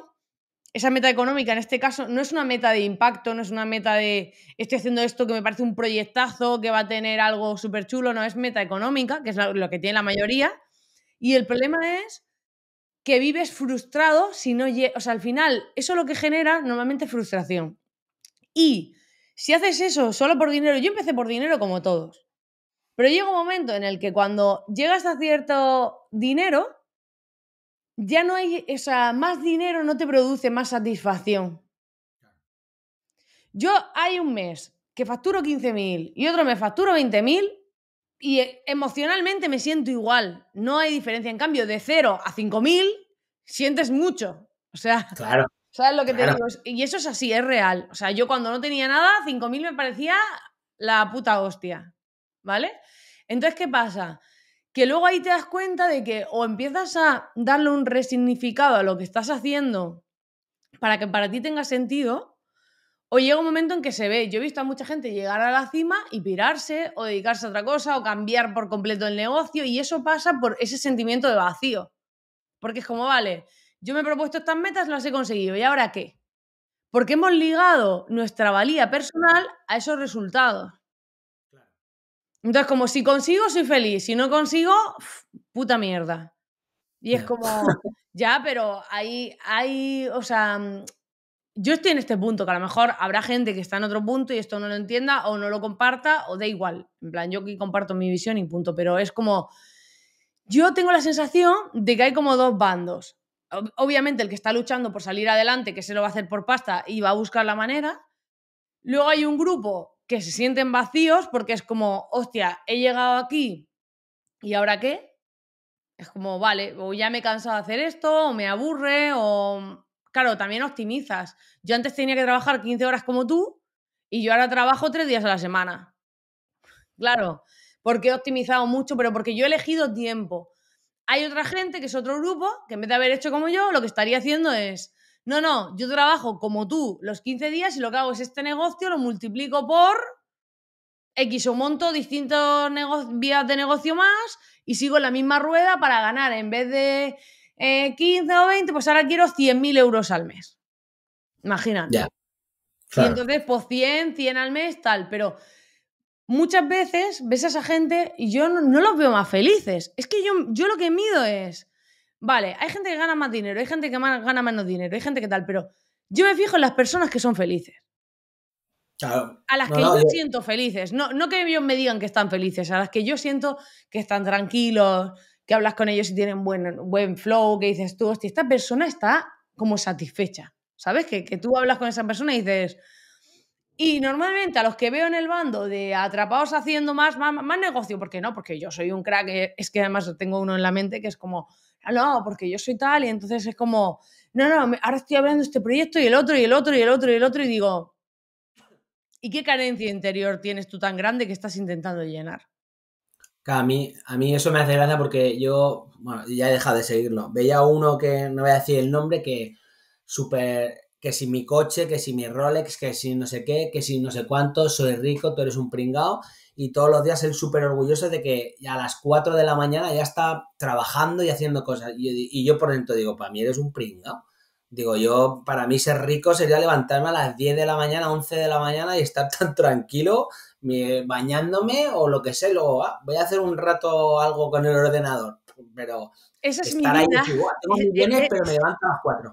esa meta económica en este caso, no es una meta de impacto, no es una meta de estoy haciendo esto que me parece un proyectazo, que va a tener algo súper chulo, no, es meta económica, que es lo que tiene la mayoría. Y el problema es que vives frustrado si no O sea, al final, eso es lo que genera normalmente frustración. Y si haces eso solo por dinero, yo empecé por dinero como todos. Pero llega un momento en el que cuando llegas a cierto dinero, ya no hay, o sea, más dinero no te produce más satisfacción. Yo hay un mes que facturo 15.000 y otro me facturo 20.000 y eh, emocionalmente me siento igual, no hay diferencia. En cambio, de 0 a 5000 sientes mucho. O sea, claro, ¿sabes lo que te digo? Y eso es así, es real. O sea, yo cuando no tenía nada, 5000 me parecía la puta hostia. ¿Vale? Entonces, ¿qué pasa? Que luego ahí te das cuenta de que o empiezas a darle un resignificado a lo que estás haciendo para que para ti tenga sentido, o llega un momento en que se ve, yo he visto a mucha gente llegar a la cima y pirarse o dedicarse a otra cosa o cambiar por completo el negocio y eso pasa por ese sentimiento de vacío. Porque es como, vale, yo me he propuesto estas metas, las he conseguido, ¿y ahora qué? Porque hemos ligado nuestra valía personal a esos resultados. Entonces, como si consigo, soy feliz, si no consigo, puta mierda. Y es como, ya, pero hay, hay, o sea, yo estoy en este punto, que a lo mejor habrá gente que está en otro punto y esto no lo entienda o no lo comparta o da igual. En plan, yo aquí comparto mi visión y punto, pero es como, yo tengo la sensación de que hay como dos bandos. Obviamente el que está luchando por salir adelante, que se lo va a hacer por pasta y va a buscar la manera. Luego hay un grupo que se sienten vacíos porque es como, hostia, he llegado aquí y ahora qué. Es como, vale, o ya me he cansado de hacer esto, o me aburre, o claro, también optimizas. Yo antes tenía que trabajar 15 horas como tú y yo ahora trabajo tres días a la semana. Claro, porque he optimizado mucho, pero porque yo he elegido tiempo. Hay otra gente que es otro grupo que en vez de haber hecho como yo, lo que estaría haciendo es, no, no, yo trabajo como tú los 15 días y lo que hago es este negocio, lo multiplico por X o monto distintos vías de negocio más y sigo en la misma rueda para ganar en vez de 15 eh, o 20, pues ahora quiero 100.000 euros al mes. Imagínate. Y entonces, pues 100, 100 al mes, tal, pero muchas veces ves a esa gente y yo no, los veo más felices. Es que yo, yo lo que mido es, vale, hay gente que gana más dinero, hay gente que más, gana menos dinero, hay gente que tal, pero yo me fijo en las personas que son felices. Claro. A las que yo siento felices. No, no que ellos me digan que están felices, a las que yo siento que están tranquilos, que hablas con ellos y tienen buen, buen flow, que dices tú, hostia, esta persona está como satisfecha, ¿sabes? Que, tú hablas con esa persona y dices... Y normalmente a los que veo en el bando de atrapados haciendo más, más, más negocio, porque no, porque yo soy un crack, eh, es que además tengo uno en la mente que es como, no, porque yo soy tal, y entonces es como, no, no, ahora estoy hablando de este proyecto y el otro y el otro y el otro y el otro, y digo, ¿y qué carencia interior tienes tú tan grande que estás intentando llenar? a mí, a mí eso me hace gracia porque yo, bueno, ya he dejado de seguirlo. Veía uno que, no voy a decir el nombre, que super, que si mi coche, que si mi Rolex, que si no sé qué, que si no sé cuánto, soy rico, tú eres un pringao. Y todos los días él súper orgulloso de que a las 4 de la mañana ya está trabajando y haciendo cosas. Y, yo por dentro digo, para mí eres un pringao. Digo, yo, para mí ser rico sería levantarme a las 10 de la mañana, 11 de la mañana y estar tan tranquilo bañándome o lo que sé, luego ah, voy a hacer un rato algo con el ordenador, pero Esa es mi vida. tengo bienes, pero me levanto las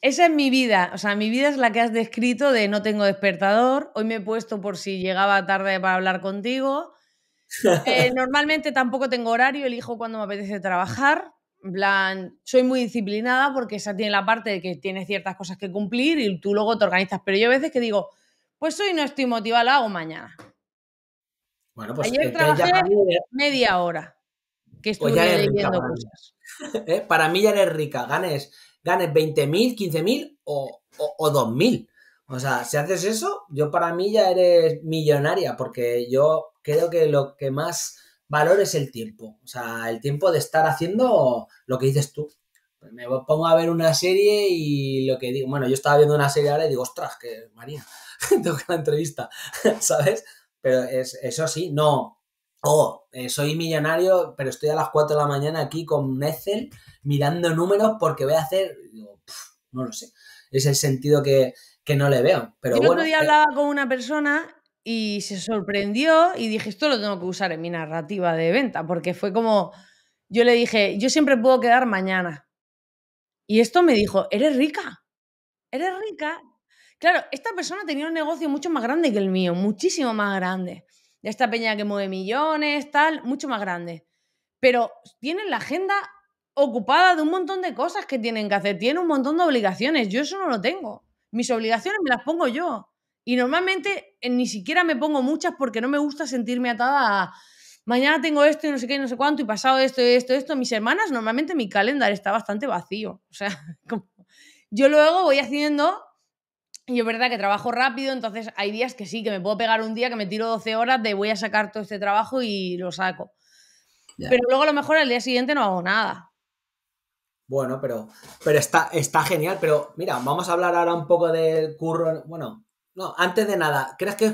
Esa es mi vida, o sea, mi vida es la que has descrito de no tengo despertador, hoy me he puesto por si llegaba tarde para hablar contigo, eh, normalmente tampoco tengo horario, elijo cuando me apetece trabajar, plan, soy muy disciplinada porque esa tiene la parte de que tienes ciertas cosas que cumplir y tú luego te organizas, pero yo a veces que digo, pues hoy no estoy motivada, lo hago mañana. Bueno, pues Ayer trabajé media hora que pues estuve leyendo cosas. ¿Eh? Para mí ya eres rica, ganes, ganes 20.000, 15.000 o, o, 2.000. O sea, si haces eso, yo para mí ya eres millonaria, porque yo creo que lo que más valor es el tiempo. O sea, el tiempo de estar haciendo lo que dices tú. Pues me pongo a ver una serie y lo que digo, bueno, yo estaba viendo una serie ahora y digo, ostras, que María, tengo que la entrevista, ¿sabes? pero es, eso sí, no, oh, soy millonario, pero estoy a las 4 de la mañana aquí con Excel mirando números porque voy a hacer, no lo sé, es el sentido que, que no le veo. Pero Yo otro día eh hablaba con una persona y se sorprendió y dije, esto lo tengo que usar en mi narrativa de venta, porque fue como, yo le dije, yo siempre puedo quedar mañana. Y esto me dijo, eres rica, eres rica, Claro, esta persona tenía un negocio mucho más grande que el mío, muchísimo más grande. esta peña que mueve millones, tal, mucho más grande. Pero tienen la agenda ocupada de un montón de cosas que tienen que hacer, tienen un montón de obligaciones. Yo eso no lo tengo. Mis obligaciones me las pongo yo. Y normalmente eh, ni siquiera me pongo muchas porque no me gusta sentirme atada a mañana tengo esto y no sé qué y no sé cuánto y pasado esto y esto y esto. Mis hermanas, normalmente mi calendario está bastante vacío. O sea, como... yo luego voy haciendo y es verdad que trabajo rápido, entonces hay días que sí, que me puedo pegar un día que me tiro 12 horas de voy a sacar todo este trabajo y lo saco. Pero luego a lo mejor al día siguiente no hago nada. Bueno, pero, pero está, está genial. Pero mira, vamos a hablar ahora un poco del curro. Bueno, no, antes de nada, ¿crees que,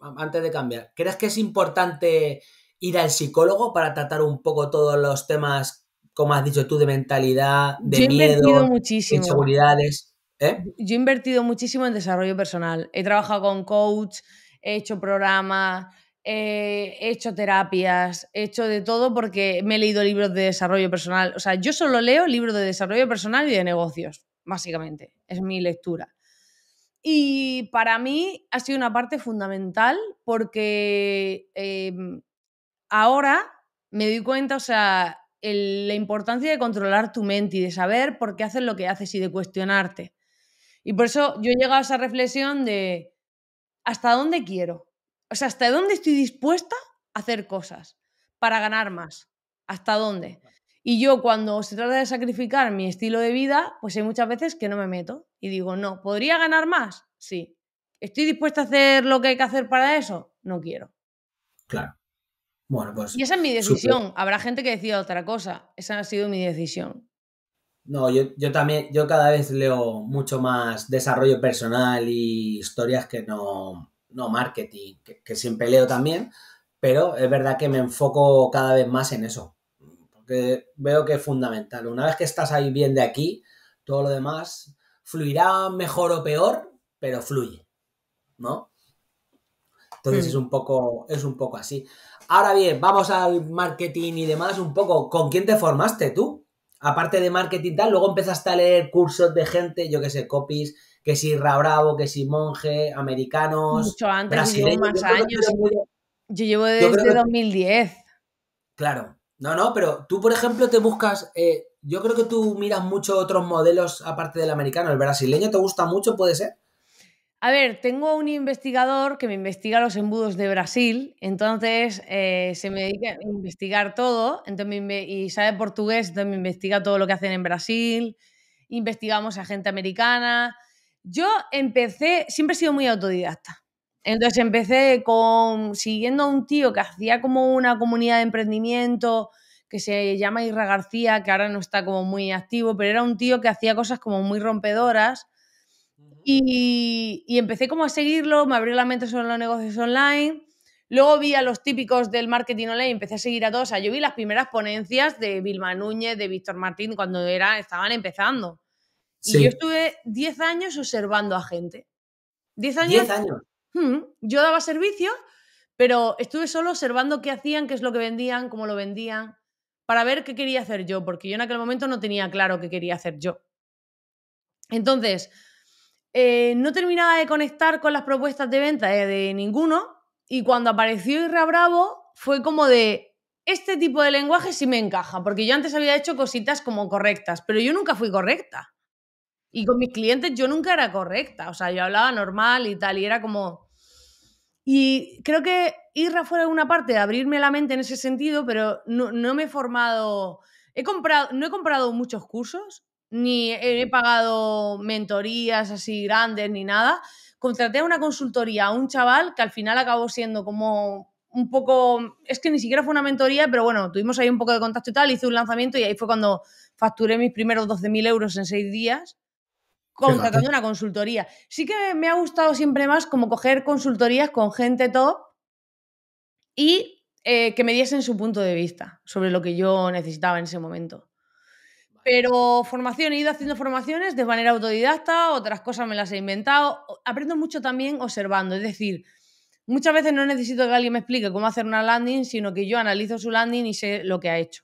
antes de cambiar, ¿crees que es importante ir al psicólogo para tratar un poco todos los temas, como has dicho tú, de mentalidad, de miedo, muchísimo. inseguridades? ¿Eh? Yo he invertido muchísimo en desarrollo personal. He trabajado con coach, he hecho programas, he hecho terapias, he hecho de todo porque me he leído libros de desarrollo personal. O sea, yo solo leo libros de desarrollo personal y de negocios, básicamente. Es mi lectura. Y para mí ha sido una parte fundamental porque em, ahora me doy cuenta, o sea, la importancia de controlar tu mente y de saber por qué haces lo que haces y de cuestionarte. Y por eso yo he llegado a esa reflexión de hasta dónde quiero. O sea, hasta dónde estoy dispuesta a hacer cosas para ganar más. ¿Hasta dónde? Y yo cuando se trata de sacrificar mi estilo de vida, pues hay muchas veces que no me meto y digo, no, ¿podría ganar más? Sí. ¿Estoy dispuesta a hacer lo que hay que hacer para eso? No quiero. Claro. Bueno, pues. Y esa es mi decisión. Habrá gente que decida otra cosa. Esa ha sido mi decisión. No, yo, también, yo cada vez leo mucho más desarrollo personal y historias que no, no marketing, que, siempre leo también, pero es verdad que me enfoco cada vez más en eso, porque veo que es fundamental. Una vez que estás ahí bien de aquí, todo lo demás fluirá mejor o peor, pero fluye, ¿no? Entonces hmm. es, un poco, es un poco así. Ahora bien, vamos al marketing y demás un poco. ¿Con quién te formaste tú? aparte de marketing tal, luego empezaste a leer cursos de gente, yo qué sé, copies, que si Rabravo, que si Monje, americanos. brasileños. Yo, años. yo llevo desde 2010. Claro. No, no, pero tú, por ejemplo, te buscas. Eh, yo creo que tú miras mucho otros modelos aparte del americano. El brasileño te gusta mucho, puede ser. A ver, tengo un investigador que me investiga los embudos de Brasil, entonces eh, se me dedica a investigar todo entonces y sabe portugués, entonces me investiga todo lo que hacen en Brasil, investigamos a gente americana. Yo empecé, siempre he sido muy autodidacta. Entonces empecé con siguiendo a un tío que hacía como una comunidad de emprendimiento que se llama Irra García, que ahora no está como muy activo, pero era un tío que hacía cosas como muy rompedoras y, empecé como a seguirlo, me abrió la mente sobre los negocios online. Luego vi a los típicos del marketing online, empecé a seguir a todos. O sea, yo vi las primeras ponencias de Vilma Núñez, de Víctor Martín, cuando era, estaban empezando. Y yo estuve 10 años observando a gente. 10 años. yo daba servicios pero estuve solo observando qué hacían, qué es lo que vendían, cómo lo vendían, para ver qué quería hacer yo, porque yo en aquel momento no tenía claro qué quería hacer yo. Entonces, eh, no terminaba de conectar con las propuestas de venta de, ninguno y cuando apareció Irra Bravo fue como de, este tipo de lenguaje sí me encaja, porque yo antes había hecho cositas como correctas, pero yo nunca fui correcta. Y con mis clientes yo nunca era correcta, o sea, yo hablaba normal y tal, y era como... Y creo que Irra fue una parte de abrirme la mente en ese sentido, pero no, no me he formado... He comprado, no he comprado muchos cursos, ni he pagado mentorías así grandes ni nada. Contraté a una consultoría a un chaval que al final acabó siendo como un poco, es que ni siquiera fue una mentoría, pero bueno, tuvimos ahí un poco de contacto y tal, hice un lanzamiento y ahí fue cuando facturé mis primeros 12.000 euros en seis días contratando una consultoría. Sí que me ha gustado siempre más como coger consultorías con gente top y eh, que me diesen su punto de vista sobre lo que yo necesitaba en ese momento. Pero formación, he ido haciendo formaciones de manera autodidacta, otras cosas me las he inventado. Aprendo mucho también observando, es decir, muchas veces no necesito que alguien me explique cómo hacer una landing, sino que yo analizo su landing y sé lo que ha hecho.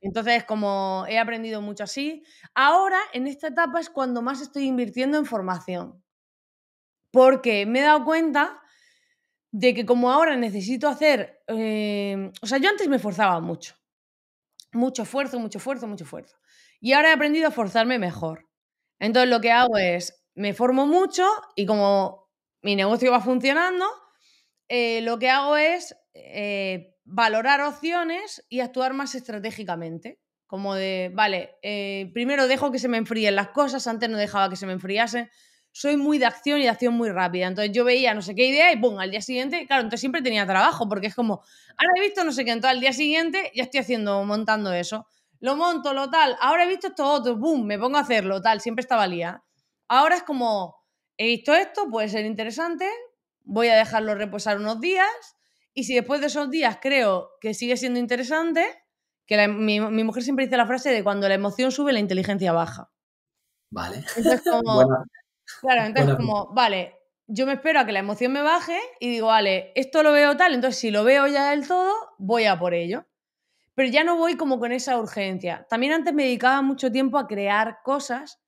Entonces, como he aprendido mucho así, ahora en esta etapa es cuando más estoy invirtiendo en formación. Porque me he dado cuenta de que como ahora necesito hacer, eh, o sea, yo antes me forzaba mucho mucho esfuerzo, mucho esfuerzo, mucho esfuerzo. Y ahora he aprendido a forzarme mejor. Entonces lo que hago es, me formo mucho y como mi negocio va funcionando, eh, lo que hago es eh, valorar opciones y actuar más estratégicamente. Como de, vale, eh, primero dejo que se me enfríen las cosas, antes no dejaba que se me enfriasen, soy muy de acción y de acción muy rápida. Entonces yo veía no sé qué idea y ¡pum! Al día siguiente, claro, entonces siempre tenía trabajo porque es como, ahora he visto no sé qué, entonces al día siguiente ya estoy haciendo, montando eso. Lo monto, lo tal, ahora he visto esto otro, ¡boom! Me pongo a hacerlo, tal, siempre estaba lía. Ahora es como, he visto esto, puede ser interesante, voy a dejarlo reposar unos días y si después de esos días creo que sigue siendo interesante, que mi, mujer siempre dice la frase de cuando la emoción sube, la inteligencia baja. Vale. Entonces, como, Claro, entonces como, vale, yo me espero a que la emoción me baje y digo, vale, esto lo veo tal, entonces si lo veo ya del todo, voy a por ello. Pero ya no voy como con esa urgencia. También antes me dedicaba mucho tiempo a crear cosas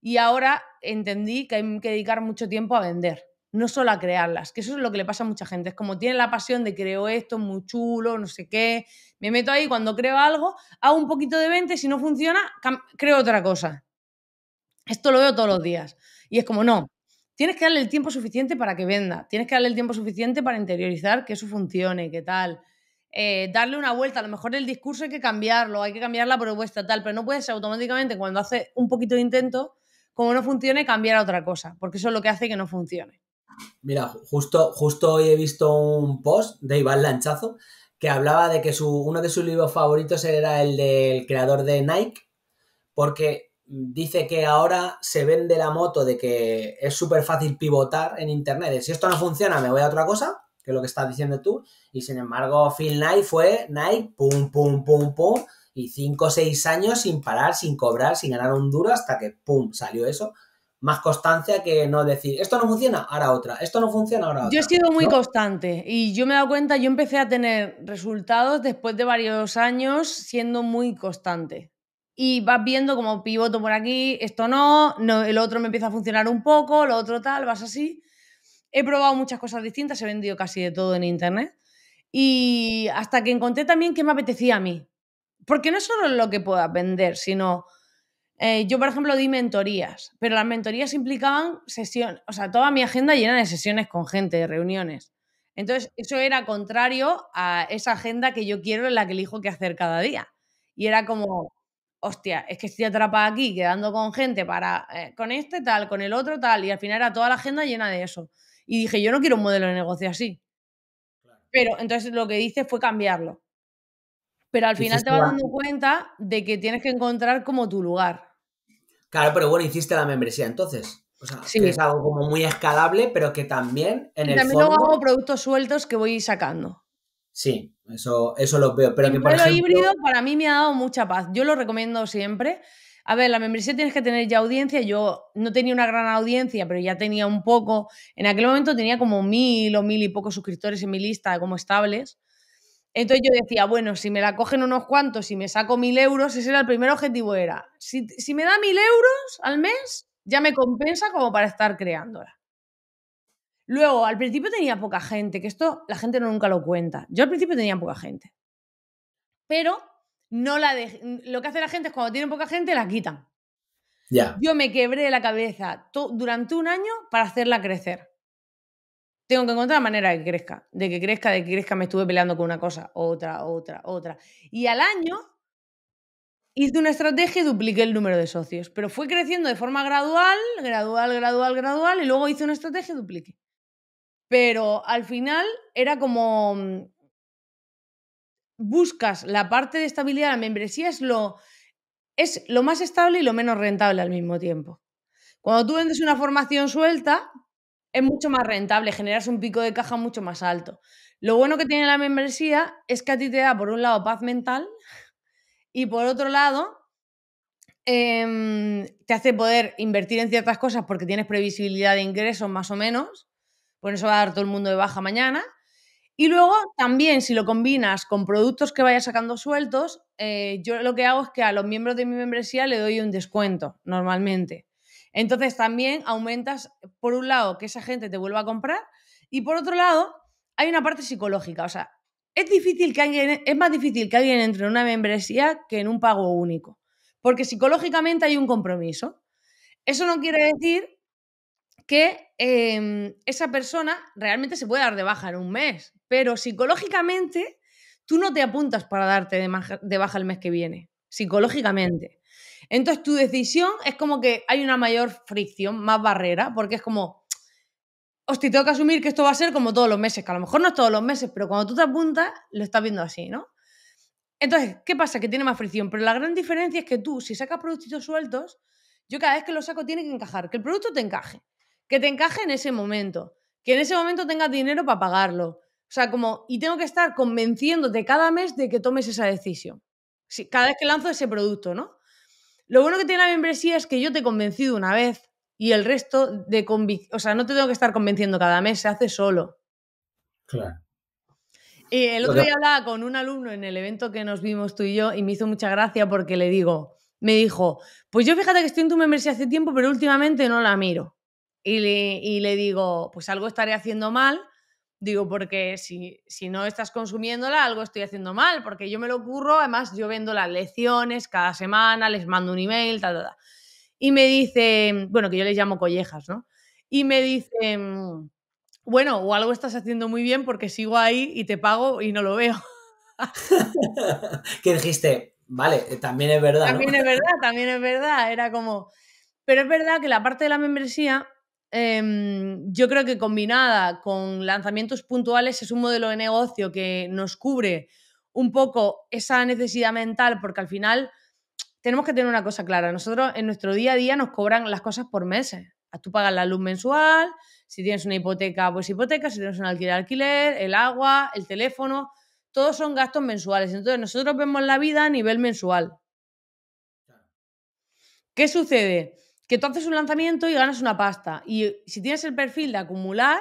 y ahora entendí que hay que dedicar mucho tiempo a vender, no solo a crearlas, que eso es lo que le pasa a mucha gente. Es como tiene la pasión de creo esto, muy chulo, no sé qué, me meto ahí cuando creo algo, hago un poquito de venta si no funciona, creo otra cosa. Esto lo veo todos los días. Y es como, no, tienes que darle el tiempo suficiente para que venda, tienes que darle el tiempo suficiente para interiorizar que eso funcione, que tal. Eh, darle una vuelta, a lo mejor el discurso hay que cambiarlo, hay que cambiar la propuesta, tal, pero no puedes automáticamente cuando hace un poquito de intento, como no funcione, cambiar a otra cosa, porque eso es lo que hace que no funcione. Mira, justo, justo hoy he visto un post de Iván Lanchazo que hablaba de que uno de sus libros favoritos era el del creador de Nike, porque dice que ahora se vende la moto de que es súper fácil pivotar en Internet. si esto no funciona, me voy a otra cosa, que es lo que estás diciendo tú. Y sin embargo, Phil Knight fue Knight, pum, pum, pum, pum, y cinco o seis años sin parar, sin cobrar, sin ganar un duro, hasta que, pum, salió eso. Más constancia que no decir, esto no funciona, ahora otra, esto no funciona, ahora otra. Yo he sido muy constante y yo me he dado cuenta, yo empecé a tener resultados después de varios años siendo muy constante y vas viendo como pivoto por aquí, esto no, no, el otro me empieza a funcionar un poco, lo otro tal, vas así. He probado muchas cosas distintas, he vendido casi de todo en internet y hasta que encontré también qué me apetecía a mí. Porque no es solo lo que puedo vender, sino eh, yo, por ejemplo, di mentorías, pero las mentorías implicaban sesiones, o sea, toda mi agenda llena de sesiones con gente, de reuniones. Entonces, eso era contrario a esa agenda que yo quiero, en la que elijo qué hacer cada día. Y era como, hostia, es que estoy atrapada aquí quedando con gente para, eh, con este tal, con el otro tal, y al final era toda la agenda llena de eso. Y dije, yo no quiero un modelo de negocio así. Pero entonces lo que hice fue cambiarlo. Pero al final te vas dando cuenta de que tienes que encontrar como tu lugar. Claro, pero bueno, hiciste la membresía entonces. O sea, es algo como muy escalable, pero que también en y el también fondo... luego hago productos sueltos que voy sacando. Sí, eso, eso lo veo. Pero el híbrido para mí me ha dado mucha paz. Yo lo recomiendo siempre. A ver, la membresía tienes que tener ya audiencia. Yo no tenía una gran audiencia, pero ya tenía un poco. En aquel momento tenía como mil o mil y pocos suscriptores en mi lista como estables. Entonces yo decía, bueno, si me la cogen unos cuantos y me saco mil euros, ese era el primer objetivo, era, si, si me da mil euros al mes, ya me compensa como para estar creándola. Luego, al principio tenía poca gente, que esto la gente no nunca lo cuenta. Yo al principio tenía poca gente. Pero no la de... lo que hace la gente es cuando tiene poca gente la quitan. Yo me quebré la cabeza durante un año para hacerla crecer. Tengo que encontrar la manera de que crezca, de que crezca, de que crezca. Me estuve peleando con una cosa, otra, otra, otra. Y al año hice una estrategia y dupliqué el número de socios. Pero fue creciendo de forma gradual, gradual, gradual, gradual, y luego hice una estrategia y dupliqué. Pero al final era como mm, buscas la parte de estabilidad, la membresía es lo, es lo más estable y lo menos rentable al mismo tiempo. Cuando tú vendes una formación suelta, es mucho más rentable, generas un pico de caja mucho más alto. Lo bueno que tiene la membresía es que a ti te da, por un lado, paz mental y por otro lado, em, te hace poder invertir en ciertas cosas porque tienes previsibilidad de ingresos más o menos por eso va a dar todo el mundo de baja mañana. Y luego también si lo combinas con productos que vaya sacando sueltos, eh, yo lo que hago es que a los miembros de mi membresía le doy un descuento normalmente. Entonces también aumentas, por un lado, que esa gente te vuelva a comprar y por otro lado, hay una parte psicológica. O sea, es, difícil que alguien, es más difícil que alguien entre en una membresía que en un pago único, porque psicológicamente hay un compromiso. Eso no quiere decir que em, esa persona realmente se puede dar de baja en un mes, pero psicológicamente tú no te apuntas para darte de, baja el mes que viene, psicológicamente. Entonces tu decisión es como que hay una mayor fricción, más barrera, porque es como, hostia, tengo que asumir que esto va a ser como todos los meses, que a lo mejor no es todos los meses, pero cuando tú te apuntas, lo estás viendo así, ¿no? Entonces, ¿qué pasa? Que tiene más fricción, pero la gran diferencia es que tú, si sacas productos sueltos, yo cada vez que lo saco tiene que encajar, que el producto te encaje que te encaje en ese momento, que en ese momento tengas dinero para pagarlo. O sea, como, y tengo que estar convenciéndote cada mes de que tomes esa decisión. Si, cada vez que lanzo ese producto, ¿no? Lo bueno que tiene la membresía es que yo te he convencido una vez y el resto de convicción, o sea, no te tengo que estar convenciendo cada mes, se hace solo. Claro. Y el otro día hablaba con un alumno en el evento que nos vimos tú y yo y me hizo mucha gracia porque le digo, me dijo, pues yo fíjate que estoy en tu membresía hace tiempo, pero últimamente no la miro y le, digo, pues algo estaré haciendo mal, digo, porque si, si no estás consumiéndola, algo estoy haciendo mal, porque yo me lo ocurro, además yo vendo las lecciones cada semana, les mando un email, tal, tal, Y me dice, bueno, que yo les llamo collejas, ¿no? Y me dice, mm, bueno, o algo estás haciendo muy bien porque sigo ahí y te pago y no lo veo. ¿Qué dijiste? Vale, eh, también es verdad. También es verdad, también es verdad. Era como, pero es verdad que la parte de la membresía Em, yo creo que combinada con lanzamientos puntuales es un modelo de negocio que nos cubre un poco esa necesidad mental, porque al final tenemos que tener una cosa clara. Nosotros en nuestro día a día nos cobran las cosas por meses. Ah, tú pagas la luz mensual, si tienes una hipoteca, pues hipoteca, si tienes un alquiler, alquiler, el agua, el teléfono, todos son gastos mensuales. Entonces nosotros vemos la vida a nivel mensual. ¿Qué sucede? que tú haces un lanzamiento y ganas una pasta. Y si tienes el perfil de acumular,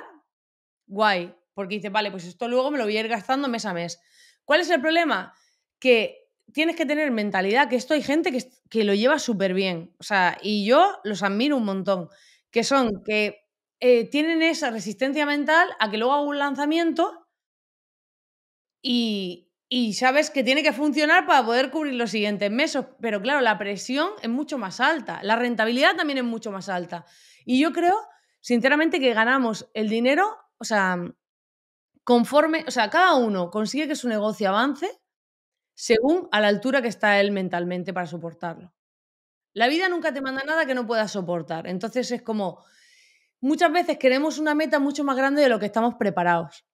guay, porque dices, vale, pues esto luego me lo voy a ir gastando mes a mes. ¿Cuál es el problema? Que tienes que tener mentalidad, que esto hay gente que, lo lleva súper bien, o sea, y yo los admiro un montón, que son que eh, tienen esa resistencia mental a que luego hago un lanzamiento y, y sabes que tiene que funcionar para poder cubrir los siguientes meses. Pero claro, la presión es mucho más alta, la rentabilidad también es mucho más alta. Y yo creo, sinceramente, que ganamos el dinero, o sea, conforme, o sea, cada uno consigue que su negocio avance según a la altura que está él mentalmente para soportarlo. La vida nunca te manda nada que no puedas soportar. Entonces es como, muchas veces queremos una meta mucho más grande de lo que estamos preparados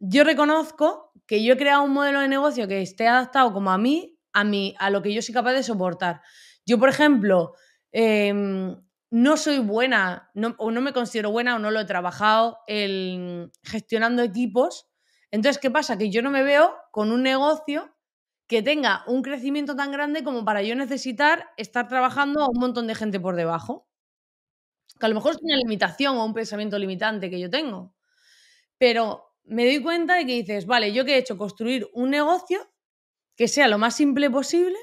yo reconozco que yo he creado un modelo de negocio que esté adaptado como a mí, a mí, a lo que yo soy capaz de soportar. Yo, por ejemplo, em, no soy buena, o no me considero buena, o no lo he trabajado el, gestionando equipos. Entonces, ¿qué pasa? Que yo no me veo con un negocio que tenga un crecimiento tan grande como para yo necesitar estar trabajando a un montón de gente por debajo. Que a lo mejor es una limitación o un pensamiento limitante que yo tengo. Pero me doy cuenta de que dices, vale, yo que he hecho construir un negocio que sea lo más simple posible,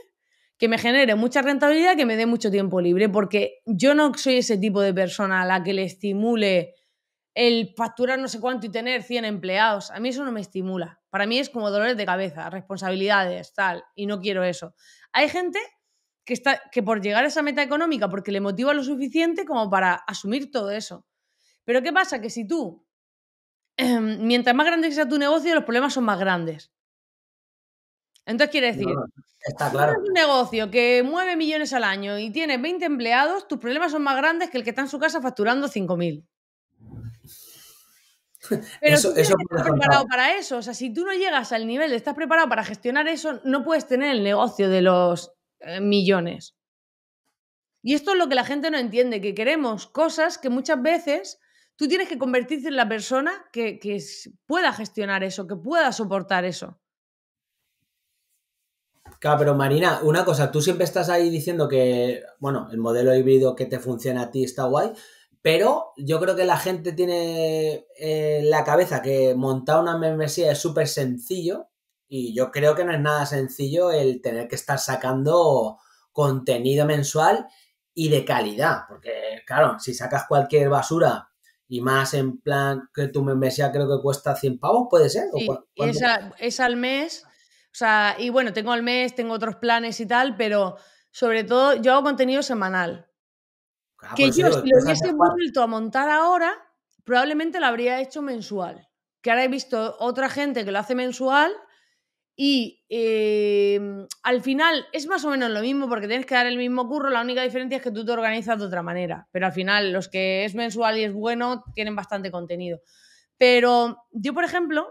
que me genere mucha rentabilidad, que me dé mucho tiempo libre, porque yo no soy ese tipo de persona a la que le estimule el facturar no sé cuánto y tener 100 empleados. A mí eso no me estimula. Para mí es como dolores de cabeza, responsabilidades, tal, y no quiero eso. Hay gente que, está, que por llegar a esa meta económica, porque le motiva lo suficiente como para asumir todo eso. Pero ¿qué pasa? Que si tú Em, mientras más grande sea tu negocio, los problemas son más grandes. Entonces quiere decir, está claro. si tienes un negocio que mueve millones al año y tienes 20 empleados, tus problemas son más grandes que el que está en su casa facturando 5.000. Pero eso, preparado para eso. O sea, si tú no llegas al nivel de estar preparado para gestionar eso, no puedes tener el negocio de los eh, millones. Y esto es lo que la gente no entiende, que queremos cosas que muchas veces tú tienes que convertirte en la persona que, pueda gestionar eso, que pueda soportar eso. Claro, pero Marina, una cosa, tú siempre estás ahí diciendo que, bueno, el modelo híbrido que te funciona a ti está guay, pero yo creo que la gente tiene eh, la cabeza que montar una membresía es súper sencillo y yo creo que no es nada sencillo el tener que estar sacando contenido mensual y de calidad, porque claro, si sacas cualquier basura y más en plan que me membresía creo que cuesta 100 pavos, ¿puede ser? es, al mes, o sea, y bueno, tengo al mes, tengo otros planes y tal, pero sobre todo yo hago contenido semanal. que yo, si lo hubiese vuelto a montar ahora, probablemente lo habría hecho mensual. Que ahora he visto otra gente que lo hace mensual y eh, al final es más o menos lo mismo porque tienes que dar el mismo curro, la única diferencia es que tú te organizas de otra manera. Pero al final los que es mensual y es bueno tienen bastante contenido. Pero yo, por ejemplo,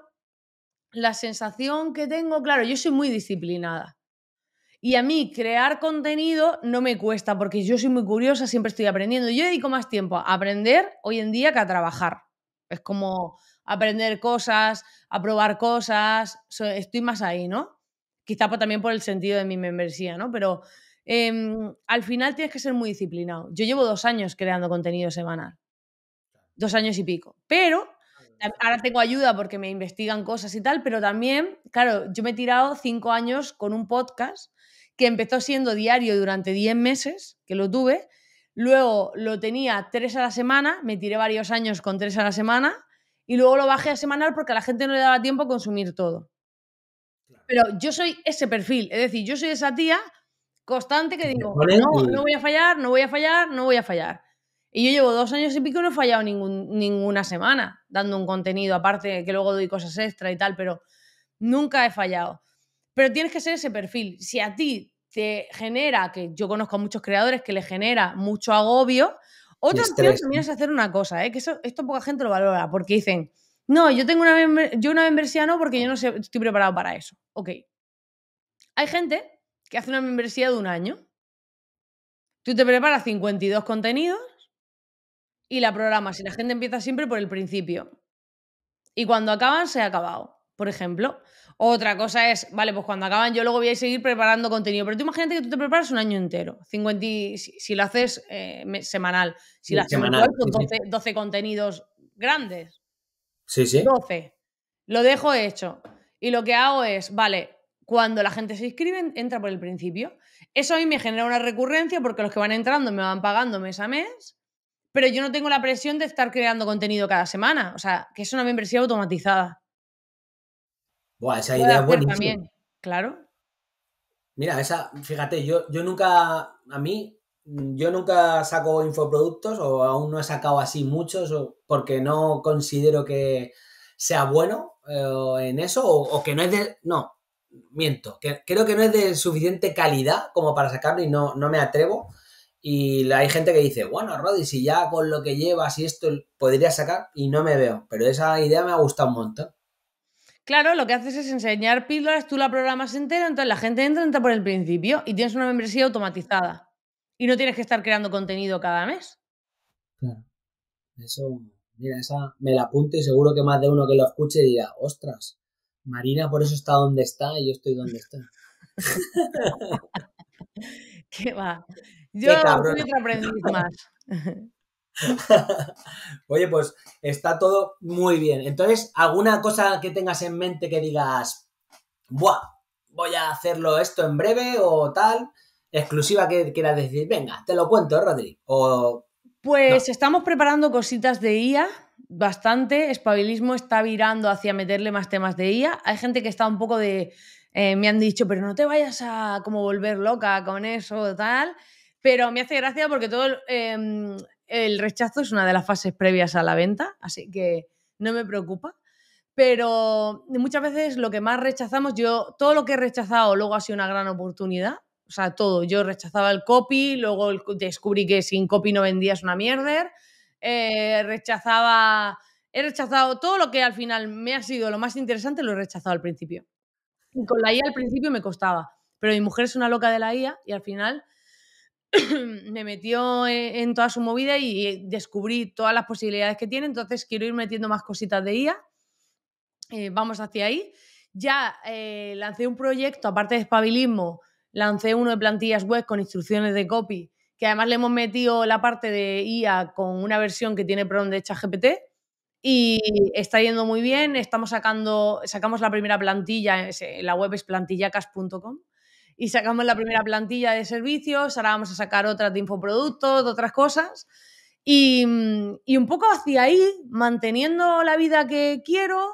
la sensación que tengo, claro, yo soy muy disciplinada. Y a mí crear contenido no me cuesta porque yo soy muy curiosa, siempre estoy aprendiendo. Yo dedico más tiempo a aprender hoy en día que a trabajar. Es como aprender cosas, ...aprobar cosas, estoy más ahí, ¿no? Quizá también por el sentido de mi membresía, ¿no? Pero em, al final tienes que ser muy disciplinado. Yo llevo dos años creando contenido semanal, dos años y pico, pero ahora tengo ayuda porque me investigan cosas y tal, pero también, claro, yo me he tirado cinco años con un podcast que empezó siendo diario durante diez meses, que lo tuve, luego lo tenía tres a la semana, me tiré varios años con tres a la semana, y luego lo bajé a semanal porque a la gente no le daba tiempo a consumir todo. Pero yo soy ese perfil, es decir, yo soy esa tía constante que digo, no, voy a fallar, no voy a fallar, no voy a fallar. Y yo llevo dos años y pico y no he fallado ninguna semana dando un contenido, aparte que luego doy cosas extra y tal, pero nunca he fallado. Pero tienes que ser ese perfil. Si a ti te genera, que yo conozco a muchos creadores que le genera mucho agobio, otra opción también es hacer una cosa, ¿eh? que esto poca gente lo valora, porque dicen, no, yo tengo una, yo una membresía no porque yo no sé, estoy preparado para eso. Ok. Hay gente que hace una membresía de un año. Tú te preparas 52 contenidos y la programas y la gente empieza siempre por el principio. Y cuando acaban, se ha acabado. Por ejemplo, otra cosa es, vale, pues cuando acaban yo luego voy a seguir preparando contenido. Pero tú imagínate que tú te preparas un año entero. 50 si, lo haces eh, semanal. Si lo haces semanal, 12, 12, contenidos grandes. Sí, sí. 12. Lo dejo hecho. Y lo que hago es, vale, cuando la gente se inscribe, entra por el principio. Eso a mí me genera una recurrencia porque los que van entrando me van pagando mes a mes. Pero yo no tengo la presión de estar creando contenido cada semana. O sea, que es una membresía automatizada. Buah, esa idea es buenísima. También, claro. Mira, esa, fíjate, yo, yo nunca, a mí, mm, yo nunca saco infoproductos o aún no he sacado así muchos porque no considero que sea bueno eh, en eso o, que no es de, no, miento, que, creo que no es de suficiente calidad como para sacarlo y no, no me atrevo. Y hay gente que dice, bueno, Roddy, si ya con lo que llevas y esto podría sacar y no me veo. Pero esa idea me ha gustado un montón. Claro, lo que haces es enseñar píldoras, tú la programas entera, entonces la gente entra, entra por el principio y tienes una membresía automatizada. Y no tienes que estar creando contenido cada mes. Claro. Eso, mira, esa me la apunto y seguro que más de uno que lo escuche dirá, ostras, Marina por eso está donde está y yo estoy donde está. ¿Qué va? Yo voy a aprender más. Oye, pues está todo muy bien. Entonces, ¿alguna cosa que tengas en mente que digas, buah, voy a hacerlo esto en breve o tal? Exclusiva que quieras decir, venga, te lo cuento, Rodri. O... Pues estamos preparando cositas de IA bastante. Espabilismo está virando hacia meterle más temas de IA. Hay gente que está un poco de. Eh, me han dicho, pero no te vayas a como volver loca con eso, tal. Pero me hace gracia porque todo em, el rechazo es una de las fases previas a la venta, así que no me preocupa. Pero muchas veces lo que más rechazamos, yo todo lo que he rechazado luego ha sido una gran oportunidad. O sea, todo. Yo rechazaba el copy, luego descubrí que sin copy no vendías una mierda. Eh, rechazaba. He rechazado todo lo que al final me ha sido lo más interesante, lo he rechazado al principio. Y con la IA al principio me costaba. Pero mi mujer es una loca de la IA y al final me metió e, en, toda su movida y descubrí todas las posibilidades que tiene, entonces quiero ir metiendo más cositas de IA. Eh, vamos hacia ahí. Ya eh, lancé un proyecto, aparte de espabilismo, lancé uno de plantillas web con instrucciones de copy, que además le hemos metido la parte de IA con una versión que tiene Prom de ChatGPT y está yendo muy bien. Estamos sacando, sacamos la primera plantilla, eh, la web es plantillacas.com y sacamos la primera plantilla de servicios, ahora vamos a sacar otras de infoproductos, de otras cosas. Y, un poco hacia ahí, manteniendo la vida que quiero,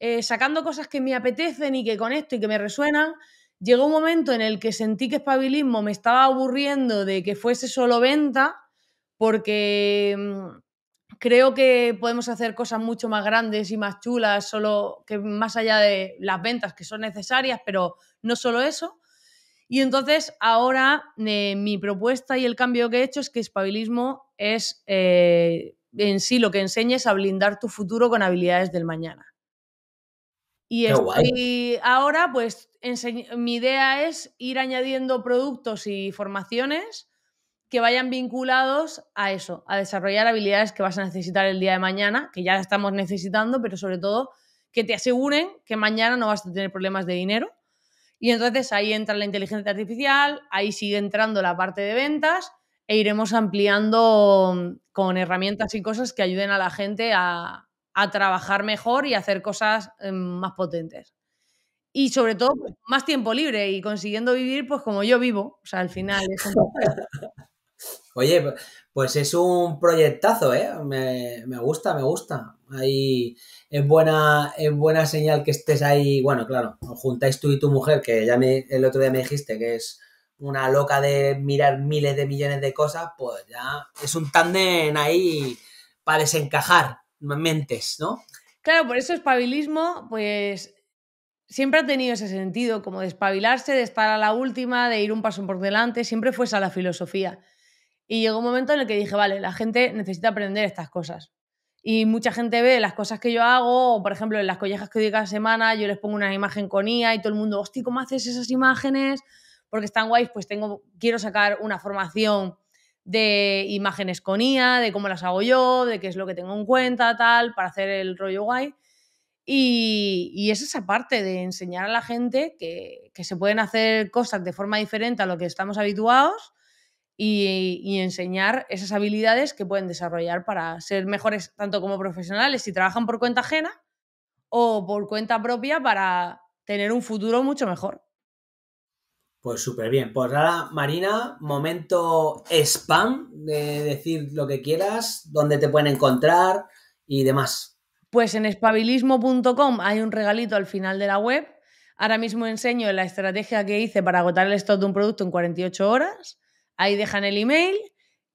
eh, sacando cosas que me apetecen y que con esto y que me resuenan, llegó un momento en el que sentí que espabilismo me estaba aburriendo de que fuese solo venta, porque mm, creo que podemos hacer cosas mucho más grandes y más chulas, solo que más allá de las ventas que son necesarias, pero no solo eso. Y entonces ahora eh, mi propuesta y el cambio que he hecho es que espabilismo es eh, en sí lo que enseñes a blindar tu futuro con habilidades del mañana. Y ahora, pues mi idea es ir añadiendo productos y formaciones que vayan vinculados a eso, a desarrollar habilidades que vas a necesitar el día de mañana, que ya estamos necesitando, pero sobre todo que te aseguren que mañana no vas a tener problemas de dinero y entonces ahí entra la inteligencia artificial, ahí sigue entrando la parte de ventas e iremos ampliando mm, con herramientas y cosas que ayuden a la gente a, trabajar mejor y hacer cosas em, más potentes. Y sobre todo, pues, más tiempo libre y consiguiendo vivir pues como yo vivo. O sea, al final... Oye, pues es un proyectazo, ¿eh? Me, gusta, me gusta. Ahí es buena, es buena señal que estés ahí. Bueno, claro, juntáis tú y tu mujer, que ya me, el otro día me dijiste que es una loca de mirar miles de millones de cosas, pues ya es un tándem ahí para desencajar mentes, ¿no? Claro, por eso espabilismo, pues siempre ha tenido ese sentido, como de espabilarse, de estar a la última, de ir un paso por delante, siempre fue esa la filosofía. Y llegó un momento en el que dije, vale, la gente necesita aprender estas cosas. Y mucha gente ve las cosas que yo hago, por ejemplo, en las collejas que doy cada semana, yo les pongo una imagen con IA y todo el mundo, hostia, ¿cómo haces esas imágenes? Porque están guays, pues tengo, quiero sacar una formación de imágenes con IA, de cómo las hago yo, de qué es lo que tengo en cuenta, tal, para hacer el rollo guay. Y, y, es esa parte de enseñar a la gente que, se pueden hacer cosas de forma diferente a lo que estamos habituados y, enseñar esas habilidades que pueden desarrollar para ser mejores tanto como profesionales si trabajan por cuenta ajena o por cuenta propia para tener un futuro mucho mejor. Pues súper bien. Pues ahora, Marina, momento spam de decir lo que quieras, dónde te pueden encontrar y demás. Pues en espabilismo.com hay un regalito al final de la web. Ahora mismo enseño la estrategia que hice para agotar el stock de un producto en 48 horas. Ahí dejan el email.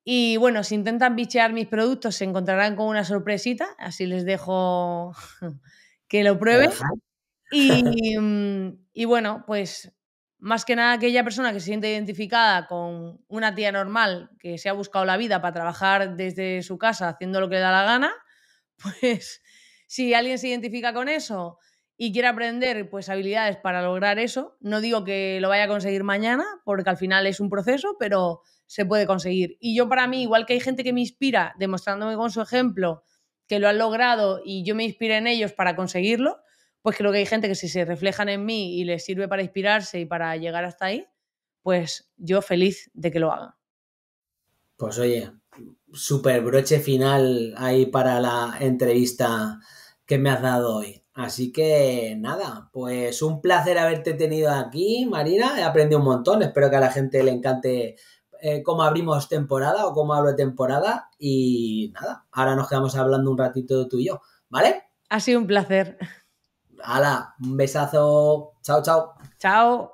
Y bueno, si intentan bichear mis productos, se encontrarán con una sorpresita. Así les dejo que lo prueben. Mm, y, bueno, pues más que nada aquella persona que se siente identificada con una tía normal que se ha buscado la vida para trabajar desde su casa haciendo lo que le da la gana, pues si alguien se identifica con eso, y quiere aprender pues habilidades para lograr eso, no digo que lo vaya a conseguir mañana, porque al final es un proceso, pero se puede conseguir. Y yo para mí, igual que hay gente que me inspira demostrándome con su ejemplo que lo han logrado y yo me inspiro en ellos para conseguirlo, pues creo que hay gente que si se reflejan en mí y les sirve para inspirarse y para llegar hasta ahí, pues yo feliz de que lo haga Pues oye, super broche final ahí para la entrevista que me has dado hoy. Así que nada, pues un placer haberte tenido aquí, Marina. He aprendido un montón. Espero que a la gente le encante eh, cómo abrimos temporada o cómo abro temporada. Y nada, ahora nos quedamos hablando un ratito tú y yo, ¿vale? Ha sido un placer. Hala, un besazo. Chao, chao. Chao.